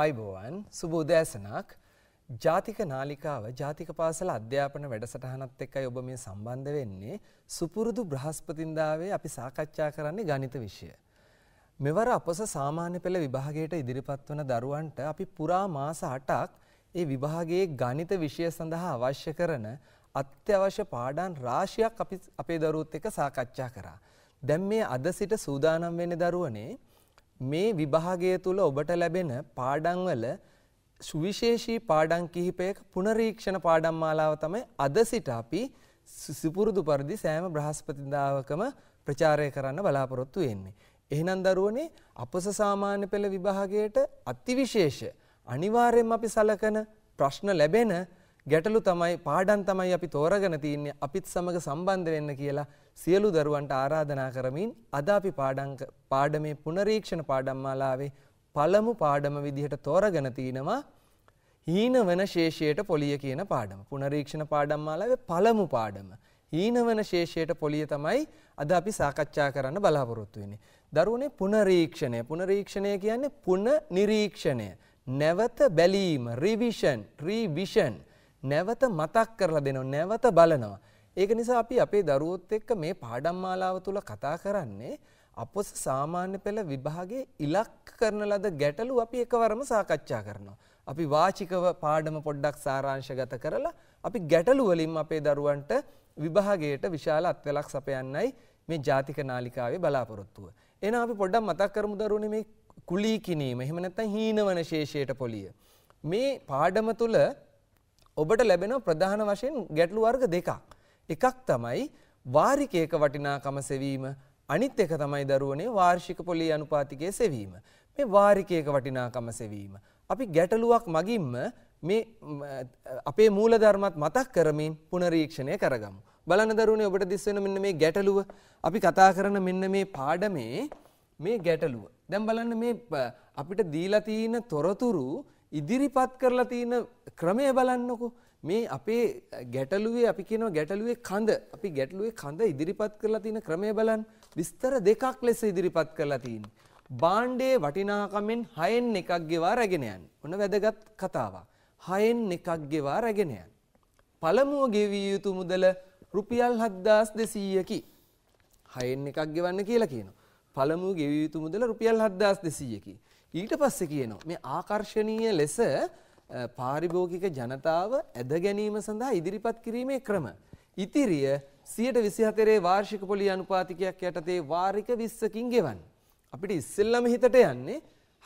ආයිබෝවන් සුබෝදෑසනක් ජාතික නාලිකාව ජාතික පාසල අධ්‍යාපන වැඩසටහනත් එක්කයි ඔබ මේ සම්බන්ධ වෙන්නේ සුපුරුදු බ්‍රහස්පතින්දාවේ අපි සාකච්ඡා කරන්නේ ගණිත විෂය. මෙවර අපස සාමාන්‍ය පෙළ විභාගයට ඉදිරිපත් වන දරුවන්ට අපි පුරා මාස 8ක් ඒ විභාගයේ ගණිත විෂය සඳහා අවශ්‍ය කරන අත්‍යවශ්‍ය පාඩම් රාශියක් අපි අපේ දරුවොත් එක්ක සාකච්ඡා කරා. දැන් මේ අද සිට සූදානම් වෙන්නේ දරුවනේ මේ විභාගය තුළ ඔබට ලැබෙන පාඩංවල සුවිශේෂී පාඩං කිහිපයක පුනරීක්ෂණ පාඩම් මාලාව තමයි අද සිට අපි සුපුරුදු පරිදි සෑම බ්‍රහස්පතිදාවකම ප්‍රචාරය කරන්න බලාපොරොත්තු වෙන්නේ. එහෙනම් දරුවනේ අපස සාමාන්‍ය පෙළ විභාගයට අතිවිශේෂ අනිවාර්යයෙන්ම අපි සලකන ප්‍රශ්න ලැබෙන ගැටලු තමයි පාඩම් තමයි අපි තෝරගෙන තියන්නේ අපිත් සමග සම්බන්ධ වෙන්න කියලා සියලු දරුවන්ට ආරාධනා කරමින් අද අපි පාඩම් පාඩමේ පුනරීක්ෂණ පාඩම් මාලාවේ පළමු පාඩම විදිහට තෝරගෙන තිනවා හීනවන ශේෂයට පොලිය කියන පාඩම. පුනරීක්ෂණ පාඩම් මාලාවේ පළමු පාඩම. හීනවන ශේෂයට පොලිය තමයි අද අපි සාකච්ඡා කරන්න බලාපොරොත්තු වෙන්නේ. දරුවනේ පුනරීක්ෂණය. පුනරීක්ෂණය කියන්නේ පුන නිරීක්ෂණය. නැවත බැලීම රිවිෂන් රිවිෂන් නැවත මතක් කරලා දෙනවා නැවත බලනවා. ඒක නිසා අපි අපේ දරුවොත් එක්ක මේ පාඩම් මාලාව තුල කතා කරන්නේ අපොස සාමාන්‍ය පෙළ විභාගයේ ඉලක්ක කරන ලද ගැටලු අපි එකවරම සාකච්ඡා කරනවා. අපි වාචිකව පාඩම පොඩ්ඩක් සාරාංශගත කරලා අපි ගැටලු වලින් අපේ දරුවන්ට විභාගයට විශාල අත්වලක් සපයන්නයි මේ ජාතික නාලිකාවේ බලාපොරොත්තුව. එහෙනම් අපි පොඩ්ඩක් මතක් කරමු දරුවනේ මේ කුලී කිනීම. එහෙම නැත්නම් හීනවන ශේෂයට පොලිය. මේ පාඩම තුල ඔබට ලැබෙන ප්‍රධාන වශයෙන් ගැටලු වර්ග දෙකක්. එකක් තමයි වාරිකයක වටිනාකම සෙවීම අනිත් එක තමයි දරුවනේ වාර්ෂික පොලී අනුපාතිකයේ සෙවීම. මේ වාරිකයක වටිනාකම සෙවීම. අපි ගැටලුවක් මගින්ම මේ අපේ මූලධර්මත් මතක් කරමින් පුනරීක්ෂණය කරගමු. බලන්න දරුවනේ ඔබට දිස් වෙන මෙන්න මේ ගැටලුව අපි කතා කරන මෙන්න මේ පාඩමේ මේ ගැටලුව. දැන් බලන්න මේ අපිට දීලා තියෙන තොරතුරු ඉදිරිපත් කරලා තියෙන ක්‍රමය බලන්නකො මේ අපේ ගැටලුවේ අපි කියනවා ගැටලුවේ කඳ අපි ගැටලුවේ කඳ ඉදිරිපත් කරලා තියෙන ක්‍රමය බලන්න විස්තර දෙකක් ලෙස ඉදිරිපත් කරලා තියෙන්නේ බාණ්ඩේ වටිනාකමෙන් හයෙන් එකක් ගෙවා රැගෙන යන්න ඔන්න වැදගත් කතාවක් හයෙන් එකක් ගෙවා රැගෙන යන්න පළමුව ගෙවිය යුතු මුදල රුපියල් 7200කි හයෙන් එකක් ගෙවන්න කියලා කියනවා පළමුව ගෙවිය යුතු මුදල රුපියල් 7200කි ඊට පස්සේ කියනවා මේ ආකර්ශනීය ලෙස පාරිභෝගික ජනතාව ඇද ගැනීම සඳහා ඉදිරිපත් කිරීමේ ක්‍රම. ඉතිරිය සියට විසිහතරේ වාර්ෂික පොලි අනුපාතිකයක් යටතේ වාරික විස්සකින් ගෙවන්. අපිට ඉස්සෙල්ලම හිතට යන්නේ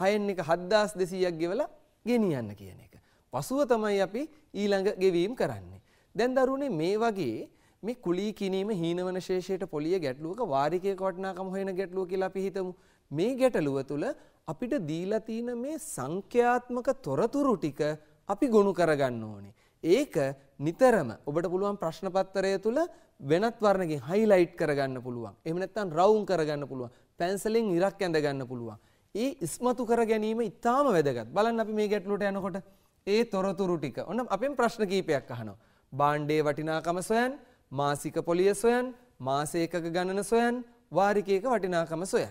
හයෙන් එක හද්දාස් දෙසීයක් ගෙවල ගෙනියන්න කියන එක. පසුව තමයි අපි ඊළඟ ගෙවීම් කරන්නේ. දැන් දරුණේ මේ වගේ මේ කුලී කිනීම හීනවන ශේෂයට පොලිය ගැටලුවක වාරිකය කොටනාකම හොයන ගැටලුව කියලා අපි හිතමු. මේ ගැටලුව තුළ අපිට දීලා තියෙන මේ සංඛ්‍යාත්මක තොරතුරු ටික අපි ගොනු කරගන්න ඕනේ. ඒක නිතරම ඔබට පුළුවන් ප්‍රශ්න පත්‍රය තුල වෙනත් වර්ණකින් highlight කරගන්න පුළුවන්. එහෙම නැත්නම් round කරගන්න පුළුවන්. pencilෙන් ඉරක් ඇඳ ගන්න පුළුවන්. ඒ ඉස්මතු කර ගැනීම ඉතාම වැදගත්. බලන්න අපි මේ ගැටලුවට යනකොට ඒ තොරතුරු ටික. ඔන්න අපෙන් ප්‍රශ්න කීපයක් අහනවා. බාණ්ඩේ වටිනාකම සොයන්, මාසික පොලිය සොයන්, මාසයකක ගණන සොයන්, වාරිකයක වටිනාකම සොයන්.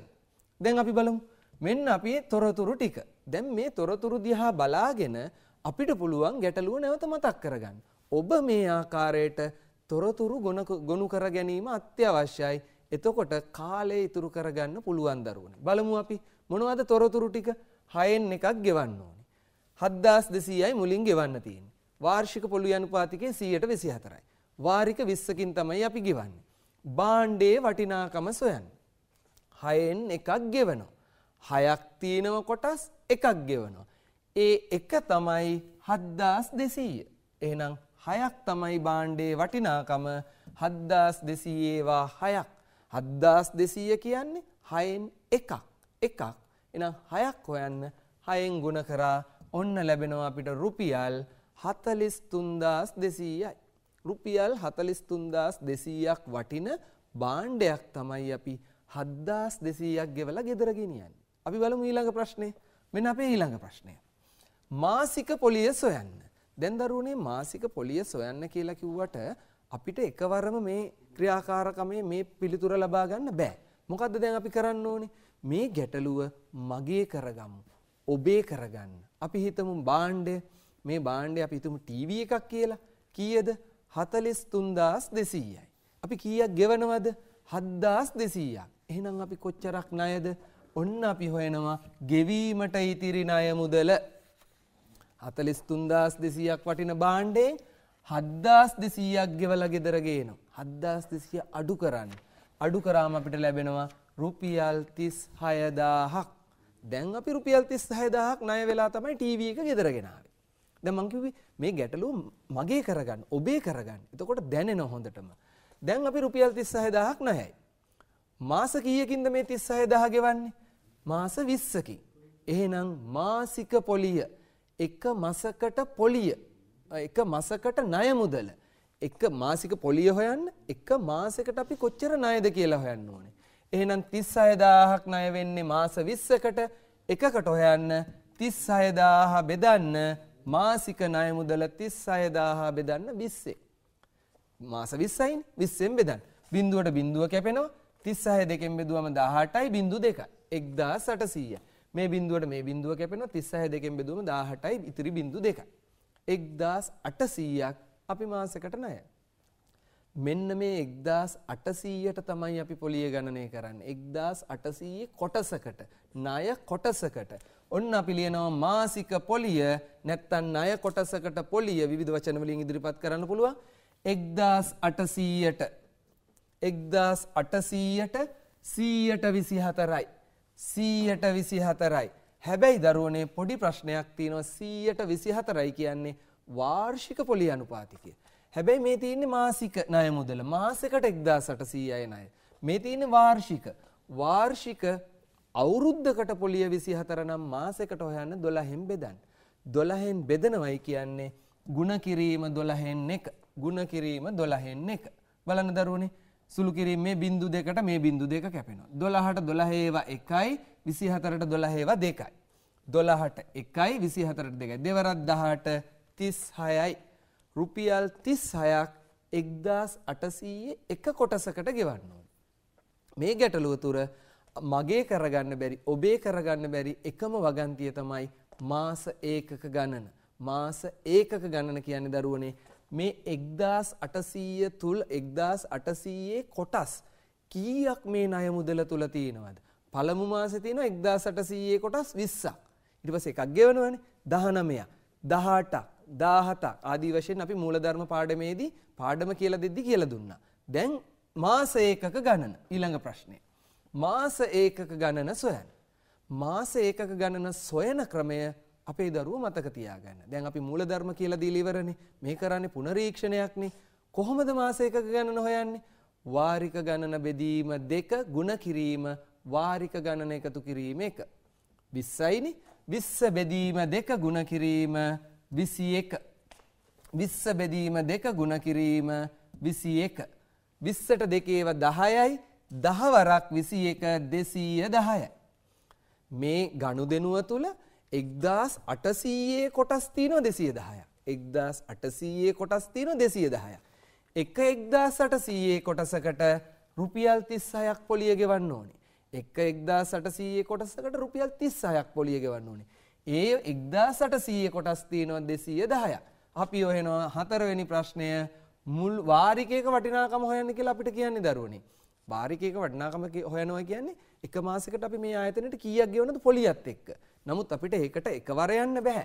දැන් අපි බලමු මෙන්න අපි තොරතුරු ටික. දැන් මේ තොරතුරු දිහා බලාගෙන අපිට පුළුවන් ගැටලුව නැවත මතක් කරගන්න. ඔබ මේ ආකාරයට තොරතුරු ගොනු කර ගැනීම අත්‍යවශ්‍යයි. එතකොට කාලය ඉතුරු කරගන්න පුළුවන් දරුවනේ. බලමු අපි මොනවද තොරතුරු ටික 6න් එකක් ගෙවන්න ඕනේ. 7200යි මුලින් ගෙවන්න තියෙන්නේ. වාර්ෂික පොළු අනුපාතිකයේ 124යි. වාරික 20කින් තමයි අපි ගෙවන්නේ. බාණ්ඩේ වටිනාකම සොයන්න. 6න් එකක් ගෙවනවා. 6ක් තියෙනව කොටස් එකක් ගෙවනවා. ඒ එක තමයි 7200. එහෙනම් 6ක් තමයි භාණ්ඩේ වටිනාකම 7200 ඒවා 6ක්. 7200 කියන්නේ 6න් එකක්. එකක්. එහෙනම් 6ක් හොයන්න 6න් ගුණ කරා ඔන්න ලැබෙනවා අපිට රුපියල් 43200යි. රුපියල් 43200ක් වටින භාණ්ඩයක් තමයි අපි 7200ක් ගෙවලා ගෙදර ගෙනියන්නේ. අපි බලමු ඊළඟ ප්‍රශ්නේ. මෙන්න අපේ ඊළඟ ප්‍රශ්නය. මාසික පොලිය සොයන්න. දැන් දරුවනේ මාසික පොලිය සොයන්න කියලා කිව්වට අපිට එකවරම මේ ක්‍රියාකාරකමේ මේ පිළිතුර ලබා ගන්න බෑ. මොකද්ද දැන් අපි කරන්න ඕනේ? මේ ගැටලුව මගේ කරගමු. ඔබේ කරගන්න. අපි හිතමු භාණ්ඩය මේ භාණ්ඩය අපි හිතමු ටීවී එකක් කියලා. කීයද? 43200යි. අපි කීයක් ගෙවනවද? 7200ක්. එහෙනම් අපි කොච්චරක් ණයද? ඔන්න අපි හොයනවා ගෙවීමට ඉතිරි ණය මුදල 43200ක් වටින බාණ්ඩේ 7200ක් ගෙවලා ගෙදර ගේනවා 7200 අඩු කරන්න අඩු කරාම අපිට ලැබෙනවා රුපියල් 36000ක් දැන් අපි රුපියල් 36000ක් ණය වෙලා තමයි ටීවී එක ගෙදර ගෙනාවේ දැන් මං කිව්වේ මේ ගැටලුව මගේ කරගන්න ඔබේ කරගන්න එතකොට දැනෙන හොඳටම දැන් අපි රුපියල් 36000ක් ණයයි මාස කීයකින්ද මේ 36000 ගෙවන්නේ මාස 20කින්. එහෙනම් මාසික පොලිය එක මාසකට පොලිය එක මාසකට ණය මුදල එක මාසික පොලිය හොයන්න එක මාසයකට අපි කොච්චර ණයද කියලා හොයන්න ඕනේ. එහෙනම් 36000ක් ණය වෙන්නේ මාස 20කට එකකට හොයන්න 36000 බෙදන්න මාසික ණය මුදල 36000 බෙදන්න 20. මාස 20යිනේ 20ෙන් බෙදන්න. බිඳුවට බිඳුව කැපෙනවා 36 දෙකෙන් බෙදුවම 18යි බිඳු දෙකයි. එක්දා සටසීය මේ බින්දුවට මේ බින්දුව කැපෙනවා තිස්සහ දෙකෙන් බෙදුවම දාහටයි ඉතිරි බින්දු දෙක. එක්දස් අටසීයක් අපි මාසකට නය. මෙන්න මේ එක්දස් අටසීයට තමයි අපි පොලිය ගණනය කරන්න. එක්දස් අටසීයේ කොටසකට ණය කොටසකට. ඔන්න අපි ලියනවා මාසික පොලිය නැත්තන් ණය කොටසකට පොලිය විධ වචනවලින් ඉදිරිපත් කරන්න පුළුවන්. එක්දස් අටසීයට එක්දස් අටසීයට සීයට විසි හතරයි. සීයට විසි හතරයි. හැබැයි දරුවනේ පොඩි ප්‍රශ්නයක් තියෙනවා සීයට විසි හතරයි කියන්නේ වාර්ෂික පොලි අනුපාතිකය. හැබැයි මේ තියන්නේ මාසික නය මුදල මාසකට එක්දා සට සීයය නය. මේ තියන්නේ වාර්ෂික. වාර්ෂික අවුරුද්ධකට පොලිය විසි හතරනම් මාසකට හොයන්න දොළහෙම් බෙදන්. දොළහෙන් බෙදනවයි කියන්නේ ගුණ කිරීම දොළහෙන් එක ගුණ කිරීම දොළහෙන් එක. බලන්න දරුවනේ සුළු කිරීම මේ බින්දු දෙකට මේ බින්දු දෙක කැපෙනවා. 12ට 12 ඒවා 1යි 24ට 12 ඒවා 2යි. 12ට 1යි 24ට 2යි. දෙවරක් 18ට 36යි. රුපියල් 36ක් 1801 කොටසකට ගෙවන්න මේ ගැටලුව තුර මගේ කරගන්න බැරි ඔබේ කරගන්න බැරි එකම වගන්තිය තමයි මාස ඒකක ගණන. මාස ඒකක ගණන කියන්නේ දරුවනේ මේ 1800 තුල 1800 කොටස් කීයක් මේ ණය මුදල තුල තියෙනවද? පළමු මාසේ තියෙනවා 1800 කොටස් 20ක්. ඊට පස්සේ එකක් ගෙවනවනේ 19ක්, 18ක්, 17ක් ආදී වශයෙන් අපි මූලධර්ම පාඩමේදී පාඩම කියලා දෙද්දි කියලා දුන්නා. දැන් මාස ඒකක ගණන ඊළඟ ප්‍රශ්නය. මාස ඒකක ගණන සොයන්න. මාස ඒකක ගණන සොයන ක්‍රමය අපේ දරුව මතක තියාගන්න. දැන් අපි මූලධර්ම කියලා දීලා ඉවරනේ. මේ කරන්නේ පුනරීක්ෂණයක්නේ. කොහොමද මාසයක ගණන හොයන්නේ? වාරික ගණන බෙදීම දෙක ಗುಣ කිරීම වාරික ගණන එකතු කිරීම එක. 20යිනි 20 බෙදීම දෙක ಗುಣ කිරීම 21. 20 බෙදීම දෙක ಗುಣ කිරීම 21. 20ට දෙකේව 10යි 10 වරක් 21 210යි. මේ ගනුදෙනුව තුළ එක්දස් අටසීයේ කොටස් තියනො දෙසිය දහය. එක්දස් අටසීයේ කොටස් තියනො දෙසිය දහය. එක එක්දස් අටසීයේ කොටසකට රුපියල් තිස් අයක් පොලිය ගෙවන්න ඕනේ. එක එක්දා සටසීයේ කොටසකට රුපියල් තිස් අයක් පොලිය ගෙවන්න ඕනේ. ඒ එක්දා සටසීය කොටස් තියනවා දෙසීය දහය. අපි ඔහෙනවා හතරවෙනි ප්‍රශ්නය මුල් වාරිකයක වටිනාකම හොයන්න කියලා අපිට කියන්නේ දරුවනේ. වාරිකයක වටිනාකම හොයනවා කියන්නේ එක මාසයකට අපි මේ ආයතනෙට කීයක් ගෙවනද පොලියත් එක්ක. නමුත් අපිට ඒකට එකවර යන්න බෑ.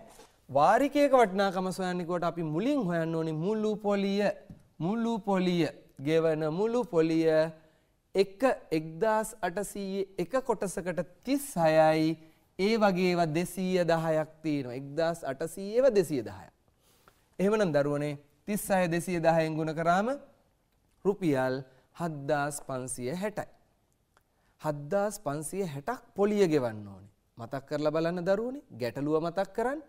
වාරිකයක වටිනාකම සොයන්නේ කොට අපි මුලින් හොයන්න ඕනේ මුළු පොලිය මුළු පොලිය ගෙවන මුළු පොලිය එක 1801 කොටසකට 36යි ඒ වගේ ඒවා 210ක් තියෙනවා 1800 ඒවා 210ක්. එහෙමනම් දරුවනේ 36 210ෙන් ගුණ කරාම රුපියල් 1000 හද්දාස් පන්සිය හැටයි. හද්දාස් පන්සිය හැටක් පොලිය ගෙවන්න ඕනේ මතක් කරලා බලන්න දරුවනේ ගැටලුව මතක් කරන්න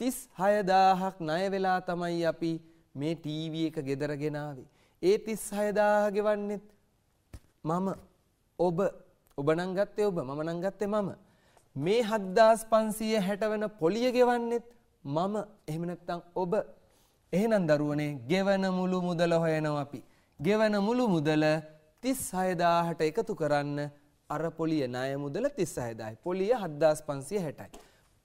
තිස් හයදාහක් ණය වෙලා තමයි අපි මේ ටීවී එක ගෙදර ගෙනාවේ. ඒ තිස් හයදාහ ගෙවන්නෙත් මම ඔබ ඔබ නම් ගත්තේ ඔබ මම නම් ගත්තේ මම මේ 7560 වෙන පොලිය ගෙවන්නෙත් මම එහෙම නැත්නම් ඔබ එහෙනම් දරුවනේ ගෙවන මුළු මුදල හොයනවා අපි ගෙවන මුළු මුදල තිස් හයදාහට එකතු කරන්න අර පොලිය ණය මුදල තිස් හයදායි. පොලිය හද්දාස් පන්සිය හැටයි.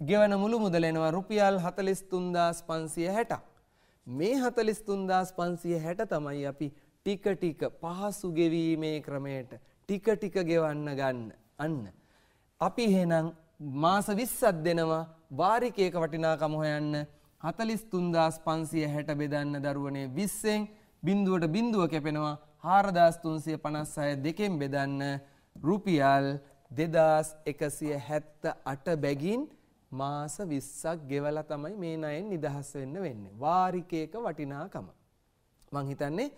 ගෙවන මුළු මුදල එනවා රුපියල් හතලිස් තුන්දාස් පන්සිය හැටක්. මේ හතලිස් තුන්දාස් පන්සිය හැට තමයි අපි ටික ටික පහසු ගෙවීමේ ක්‍රමයට ටික ටික ගෙවන්න ගන්න අන්න. අපි එහෙනම් මාස විස්සත් දෙනවා වාරිකයක වටිනාකම හොයන්න හතලිස් තුන්දාස් පන්සිය හැට බෙදන්න දරුවනේ විස්සෙන් බින්දුවට බින්දුව කැපෙනවා හාරදාස්තුන්සිය පනස්සය දෙකෙන් බෙදන්න රුපියල් දෙදස් එකසිය හැත්ත අට බැගින් මාස විස්සක් ගෙවල තමයි මේ නයෙන් නිදහස් වෙන්න වෙන්න. වාරිකයක වටිනාකම. මං හිතන්නේ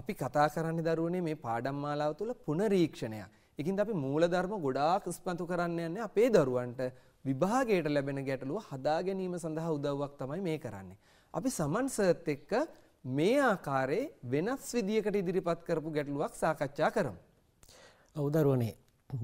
අපි කතා කරන්න දරුවනේ මේ පාඩම් මාලාව තුළ පුනරීක්ෂණයක්. එකින් අපි මූලධර්ම ගොඩාක් ස්පතු කරන්න යන්නේ අපේ දරුවන්ට විභාගයට ලැබෙන ගැටලුව හදා ගැනීම සඳහා උදව්වක් තමයි මේ කරන්නේ. අපි සමන් සර්ත් එක්ක මේ ආකාරයේ වෙනස් විදියකට ඉදිරිපත් කරපු ගැටලුවක් සාකච්ඡා කරමු. ඔව් දරුවනේ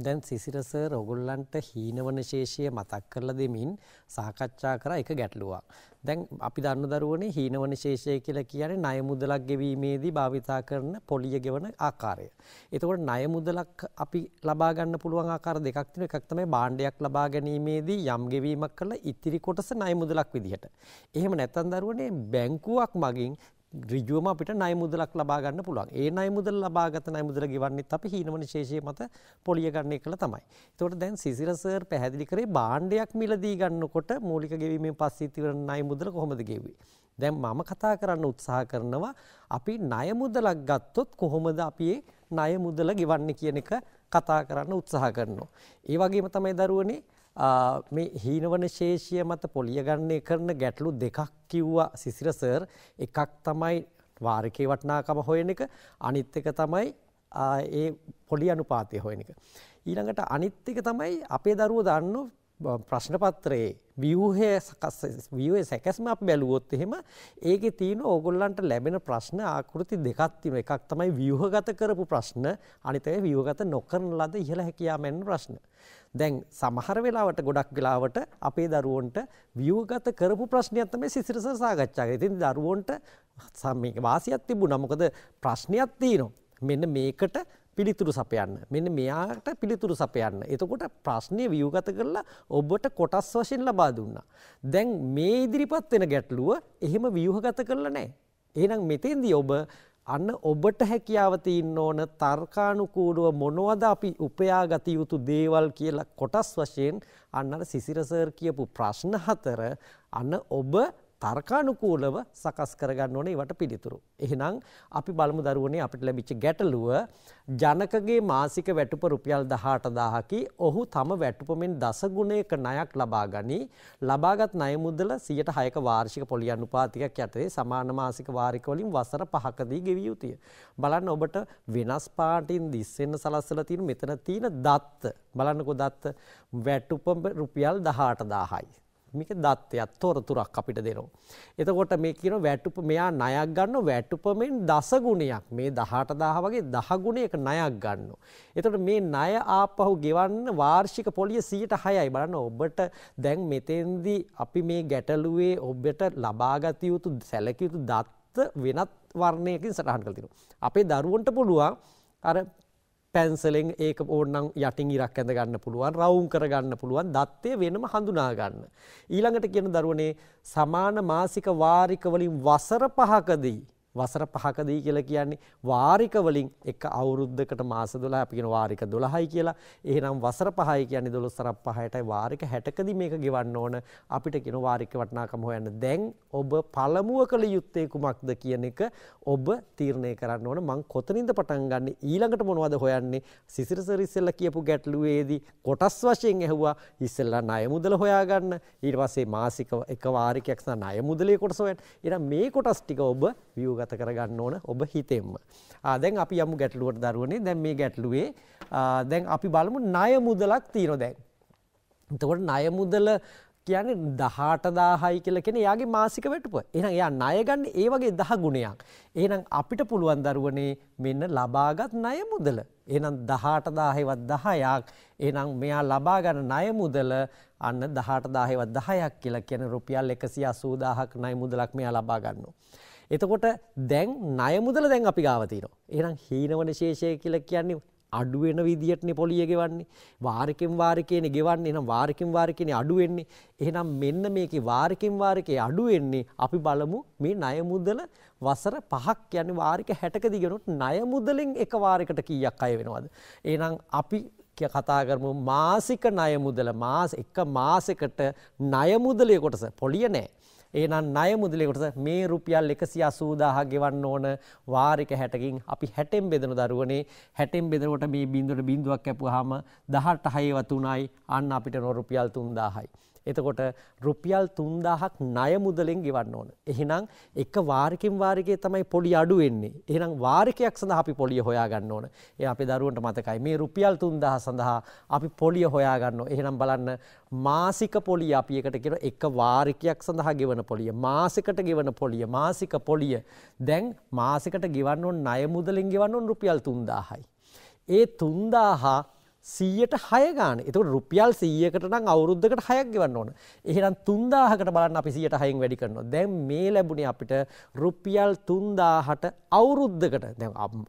දැන් සිසිර සර් ඔගොල්ලන්ට හීනවන ශේෂය මතක් කරලා දෙමින් සාකච්ඡා කරා එක ගැටලුවක්. දැන් අපි දන්න දරුවනේ හීනවන ශේෂය කියලා කියන්නේ ණය මුදලක් ගෙවීමේදී භාවිතා කරන පොලිය ගෙවන ආකාරය. එතකොට ණය මුදලක් අපි ලබා ගන්න පුළුවන් ආකාර දෙකක් තියෙනවා. එකක් තමයි භාණ්ඩයක් ලබා ගැනීමේදී යම් ගෙවීමක් කරලා ඉතිරි කොටස ණය මුදලක් විදිහට. එහෙම නැත්නම් දරුවනේ බැංකුවක් මගින් ඍජුවම අපිට ණය මුදලක් ලබා ගන්න පුළුවන්. ඒ ණය මුදල ලබාගත ණය මුදල ගෙවන්නෙත් අපි හීනම නිශේෂයේ මත පොලිය ගන්න එකලා තමයි. ඒතකොට දැන් සිසිර සර් පැහැදිලි කරේ භාණ්ඩයක් මිලදී ගන්නකොට මූලික ගෙවීමෙන් පස්සේ ඉතිවන ණය මුදල කොහොමද ගෙවුවේ? දැන් මම කතා කරන්න උත්සාහ කරනවා අපි ණය මුදලක් ගත්තොත් කොහොමද අපි ණය මුදල ගෙවන්නේ කියන එක කතා කරන්න උත්සාහ කරනවා. ඒ වගේම තමයි දරුවනේ මේ හීනවන ශේෂය මත පොලියගන්නේ කරන ගැටලු දෙකක් කිව්වා සිසිර සර් එකක් තමයි වාරකේ වටනාකම හොයන එක අනිත් එක තමයි ඒ පොලි අනුපාතය හොයන එක. ඊළඟට අනිත් එක තමයි අපේ දරුවෝ දන්නෝ ප්‍රශ්න පත්‍රයේ ව්‍යුහය සකස් ව්‍යුහයේ සැකැස්ම අපි බැලුවොත් එහෙම ඒකේ තියෙන ඕගොල්ලන්ට ලැබෙන ප්‍රශ්න ආකෘති දෙකක් තියෙනවා. එකක් තමයි ව්‍යුහගත කරපු ප්‍රශ්න, අනිත් එක ව්‍යුහගත නොකරන ලද ඉහළ හැකියාවෙන් ප්‍රශ්න. දැන් සමහර වෙලාවට ගොඩක් වෙලාවට අපේ දරුවන්ට ව්‍යුහගත කරපු ප්‍රශ්නයක් තමයි සිසිර සර් සාකච්ඡා කරන්නේ. ඉතින් දරුවන්ට මේක වාසියක් තිබුණා. මොකද ප්‍රශ්නයක් තියෙනවා. මෙන්න මේකට පිළිතුරු සපයන්න. මෙන්න මෙයාට පිළිතුරු සපයන්න. එතකොට ප්‍රශ්නය ව්‍යුහගත කරලා ඔබට කොටස් වශයෙන් ලබා දුන්නා. දැන් මේ ඉදිරිපත් වෙන ගැටලුව එහෙම ව්‍යුහගත කරලා නැහැ. එහෙනම් මෙතෙන්දී ඔබ අන්න ඔබට හැකියාව තියෙන්න ඕන තර්කානුකූලව මොනවද අපි උපයා ගත යුතු දේවල් කියලා කොටස් වශයෙන් අන්න අර සිසිර සර් කියපු ප්‍රශ්න හතර අන්න ඔබ තර්කානුකූලව සකස් කරගන්න ඕනේ ඒවට පිළිතුරු. එහෙනම් අපි බලමු දරුවනේ අපිට ලැබිච්ච ගැටලුව ජනකගේ මාසික වැටුප රුපියල් 18000කි. ඔහු තම වැටුපෙන් දසගුණයක ණයක් ලබා ගනී. ලබාගත් ණය මුදල 106ක වාර්ෂික පොලි අනුපාතිකයක් යටතේ සමාන මාසික වාරික වලින් වසර 5කදී ගෙවිය යුතුය. බලන්න ඔබට වෙනස් පාටින් දිස් වෙන සලස්සලා තියෙන මෙතන තියෙන දත්ත බලන්නකෝ දත්ත වැටුප රුපියල් 18000යි. ආධ්‍යාත්මික දත්තයක් තොරතුරක් අපිට දෙනවා. එතකොට මේ කියන වැටුප මෙයා ණයක් ගන්න වැටුපමෙන් දසගුණයක් මේ 18000 වගේ 10 ගුණයක ණයක් ගන්නවා. එතකොට මේ ණය ආපහු ගෙවන්න වාර්ෂික පොලිය 106යි බලන්න ඔබට දැන් මෙතෙන්දී අපි මේ ගැටලුවේ ඔබට ලබාගත යුතු සැලකිය යුතු දත්ත වෙනත් වර්ණයකින් සටහන් කරලා තිනවා. අපේ දරුවන්ට පුළුවන් අර පැන්සලෙන් ඒක ඕන්නම් යටින් ඉරක් ඇඳ ගන්න පුළුවන් රවුම් කරගන්න පුළුවන් දත්තය වෙනම හඳුනා ගන්න. ඊළඟට කියන දරුවනේ සමාන මාසික වාරිකවලින් වසර පහකදී වසර 5කදී කියලා කියන්නේ වාරික වලින් එක අවුරුද්දකට මාස 12 අපි කියන වාරික 12යි කියලා. එහෙනම් වසර 5යි කියන්නේ 12සරක් 5ටයි වාරික 60කදී මේක ගෙවන්න ඕන. අපිට කියන වාරික වටිනාකම හොයන්න. දැන් ඔබ පළමුව කළ යුත්තේ කුමක්ද කියන එක ඔබ තීරණය කරන්න ඕන. මං කොතනින්ද පටන් ගන්නෙ? ඊළඟට මොනවද හොයන්නේ? සිසිරසර ඉස්සෙල්ලා කියපු ගැටලුවේදී කොටස් වශයෙන් ඇහුවා. ඉස්සෙල්ලා ණය මුදල හොයාගන්න. ඊට පස්සේ මාසික එක වාරිකයක් සඳහා ණය මුදලේ කොටස හොයන්න. එහෙනම් මේ කොටස් ටික ඔබ ව්‍යූගත කරගන්න ඕන ඔබ හිතෙන්ම. දැන් අපි යමු ගැටලුවට දරුවනේ දැන් මේ ගැටලුවේ දැන් අපි බලමු ණය මුදලක් තියෙනවා දැන්. එතකොට ණය මුදල කියන්නේ 18000යි කියලා කියන එයාගේ මාසික වැටුප. එහෙනම් එයා ණය ගන්න ඒ වගේ 10 ගුණයක්. එහෙනම් අපිට පුළුවන් දරුවනේ මෙන්න ලබාගත් ණය මුදල. එහෙනම් 18000වත් 10ක්. එහෙනම් මෙයා ලබා ගන්න ණය මුදල අන්න 18000වත් 10ක් කියලා කියන රුපියල් 180000ක් ණය මුදලක් මෙයා ලබා ගන්නවා. එතකොට දැන් ණයමුදල දැන් අපි ගාව තියෙනවා. එහෙනම් හීනවන ශේෂය කියලා කියන්නේ අඩු වෙන විදියටනේ පොලිය ගෙවන්නේ. වාරිකෙන් වාරිකේනේ ගෙවන්නේ. එහෙනම් වාරිකෙන් වාරිකේනේ අඩු වෙන්නේ. එහෙනම් මෙන්න මේකේ වාරිකෙන් වාරිකේ අඩු වෙන්නේ අපි බලමු මේ ණයමුදල වසර 5ක් කියන්නේ වාරික 60ක දිගෙනුත් ණයමුදලෙන් එක වාරයකට කීයක් අය වෙනවද? එහෙනම් අපි කතා කරමු මාසික ණයමුදල මාස එක මාසයකට ණයමුදලේ කොටස පොලිය නෑ. එහෙනම් ණය මුදලේ කොටස මේ රුපියල් 180 ගෙවන්න ඕන වාරික 60කින් අපි 60ෙන් බෙදන දරුවනේ 60ෙන් බෙදනකොට මේ බිඳුවට බිඳුවක් කැපුවාම 18 ඒවා 3යි අන්න අපිට රුපියල් 3000යි එතකොට රුපියල් 3000ක් ණය මුදලෙන් ගෙවන්න ඕන. එහෙනම් එක වාරිකින් වාරිකේ තමයි පොලි අඩු වෙන්නේ. එහෙනම් වාරිකයක් සඳහා අපි පොලිය හොයා ගන්න ඕන. ඒ අපේ දරුවන්ට මතකයි මේ රුපියල් 3000 සඳහා අපි පොලිය හොයා ගන්න ඕන. එහෙනම් බලන්න මාසික පොලිය අපි එකට කියන එක වාරිකයක් සඳහා ගෙවන පොලිය. මාසෙකට ගෙවන පොලිය, මාසික පොලිය. දැන් මාසෙකට ගෙවන්න ඕන ණය මුදලෙන් ගෙවන්න ඕන රුපියල් 3000යි. ඒ 3000 සීයට හයගාන එතක රුපියල් සීයකටන අවුරුද්ධකට හයක් ගවන්න ඕන එහෙනම් තුන්දාහකට බලන්න අපි සියට හයින් වැඩි කරන්න දැන් මේ ලැබුණේ අපිට රුපියල් තුන්දාහට අවුරුද්ධකට දැ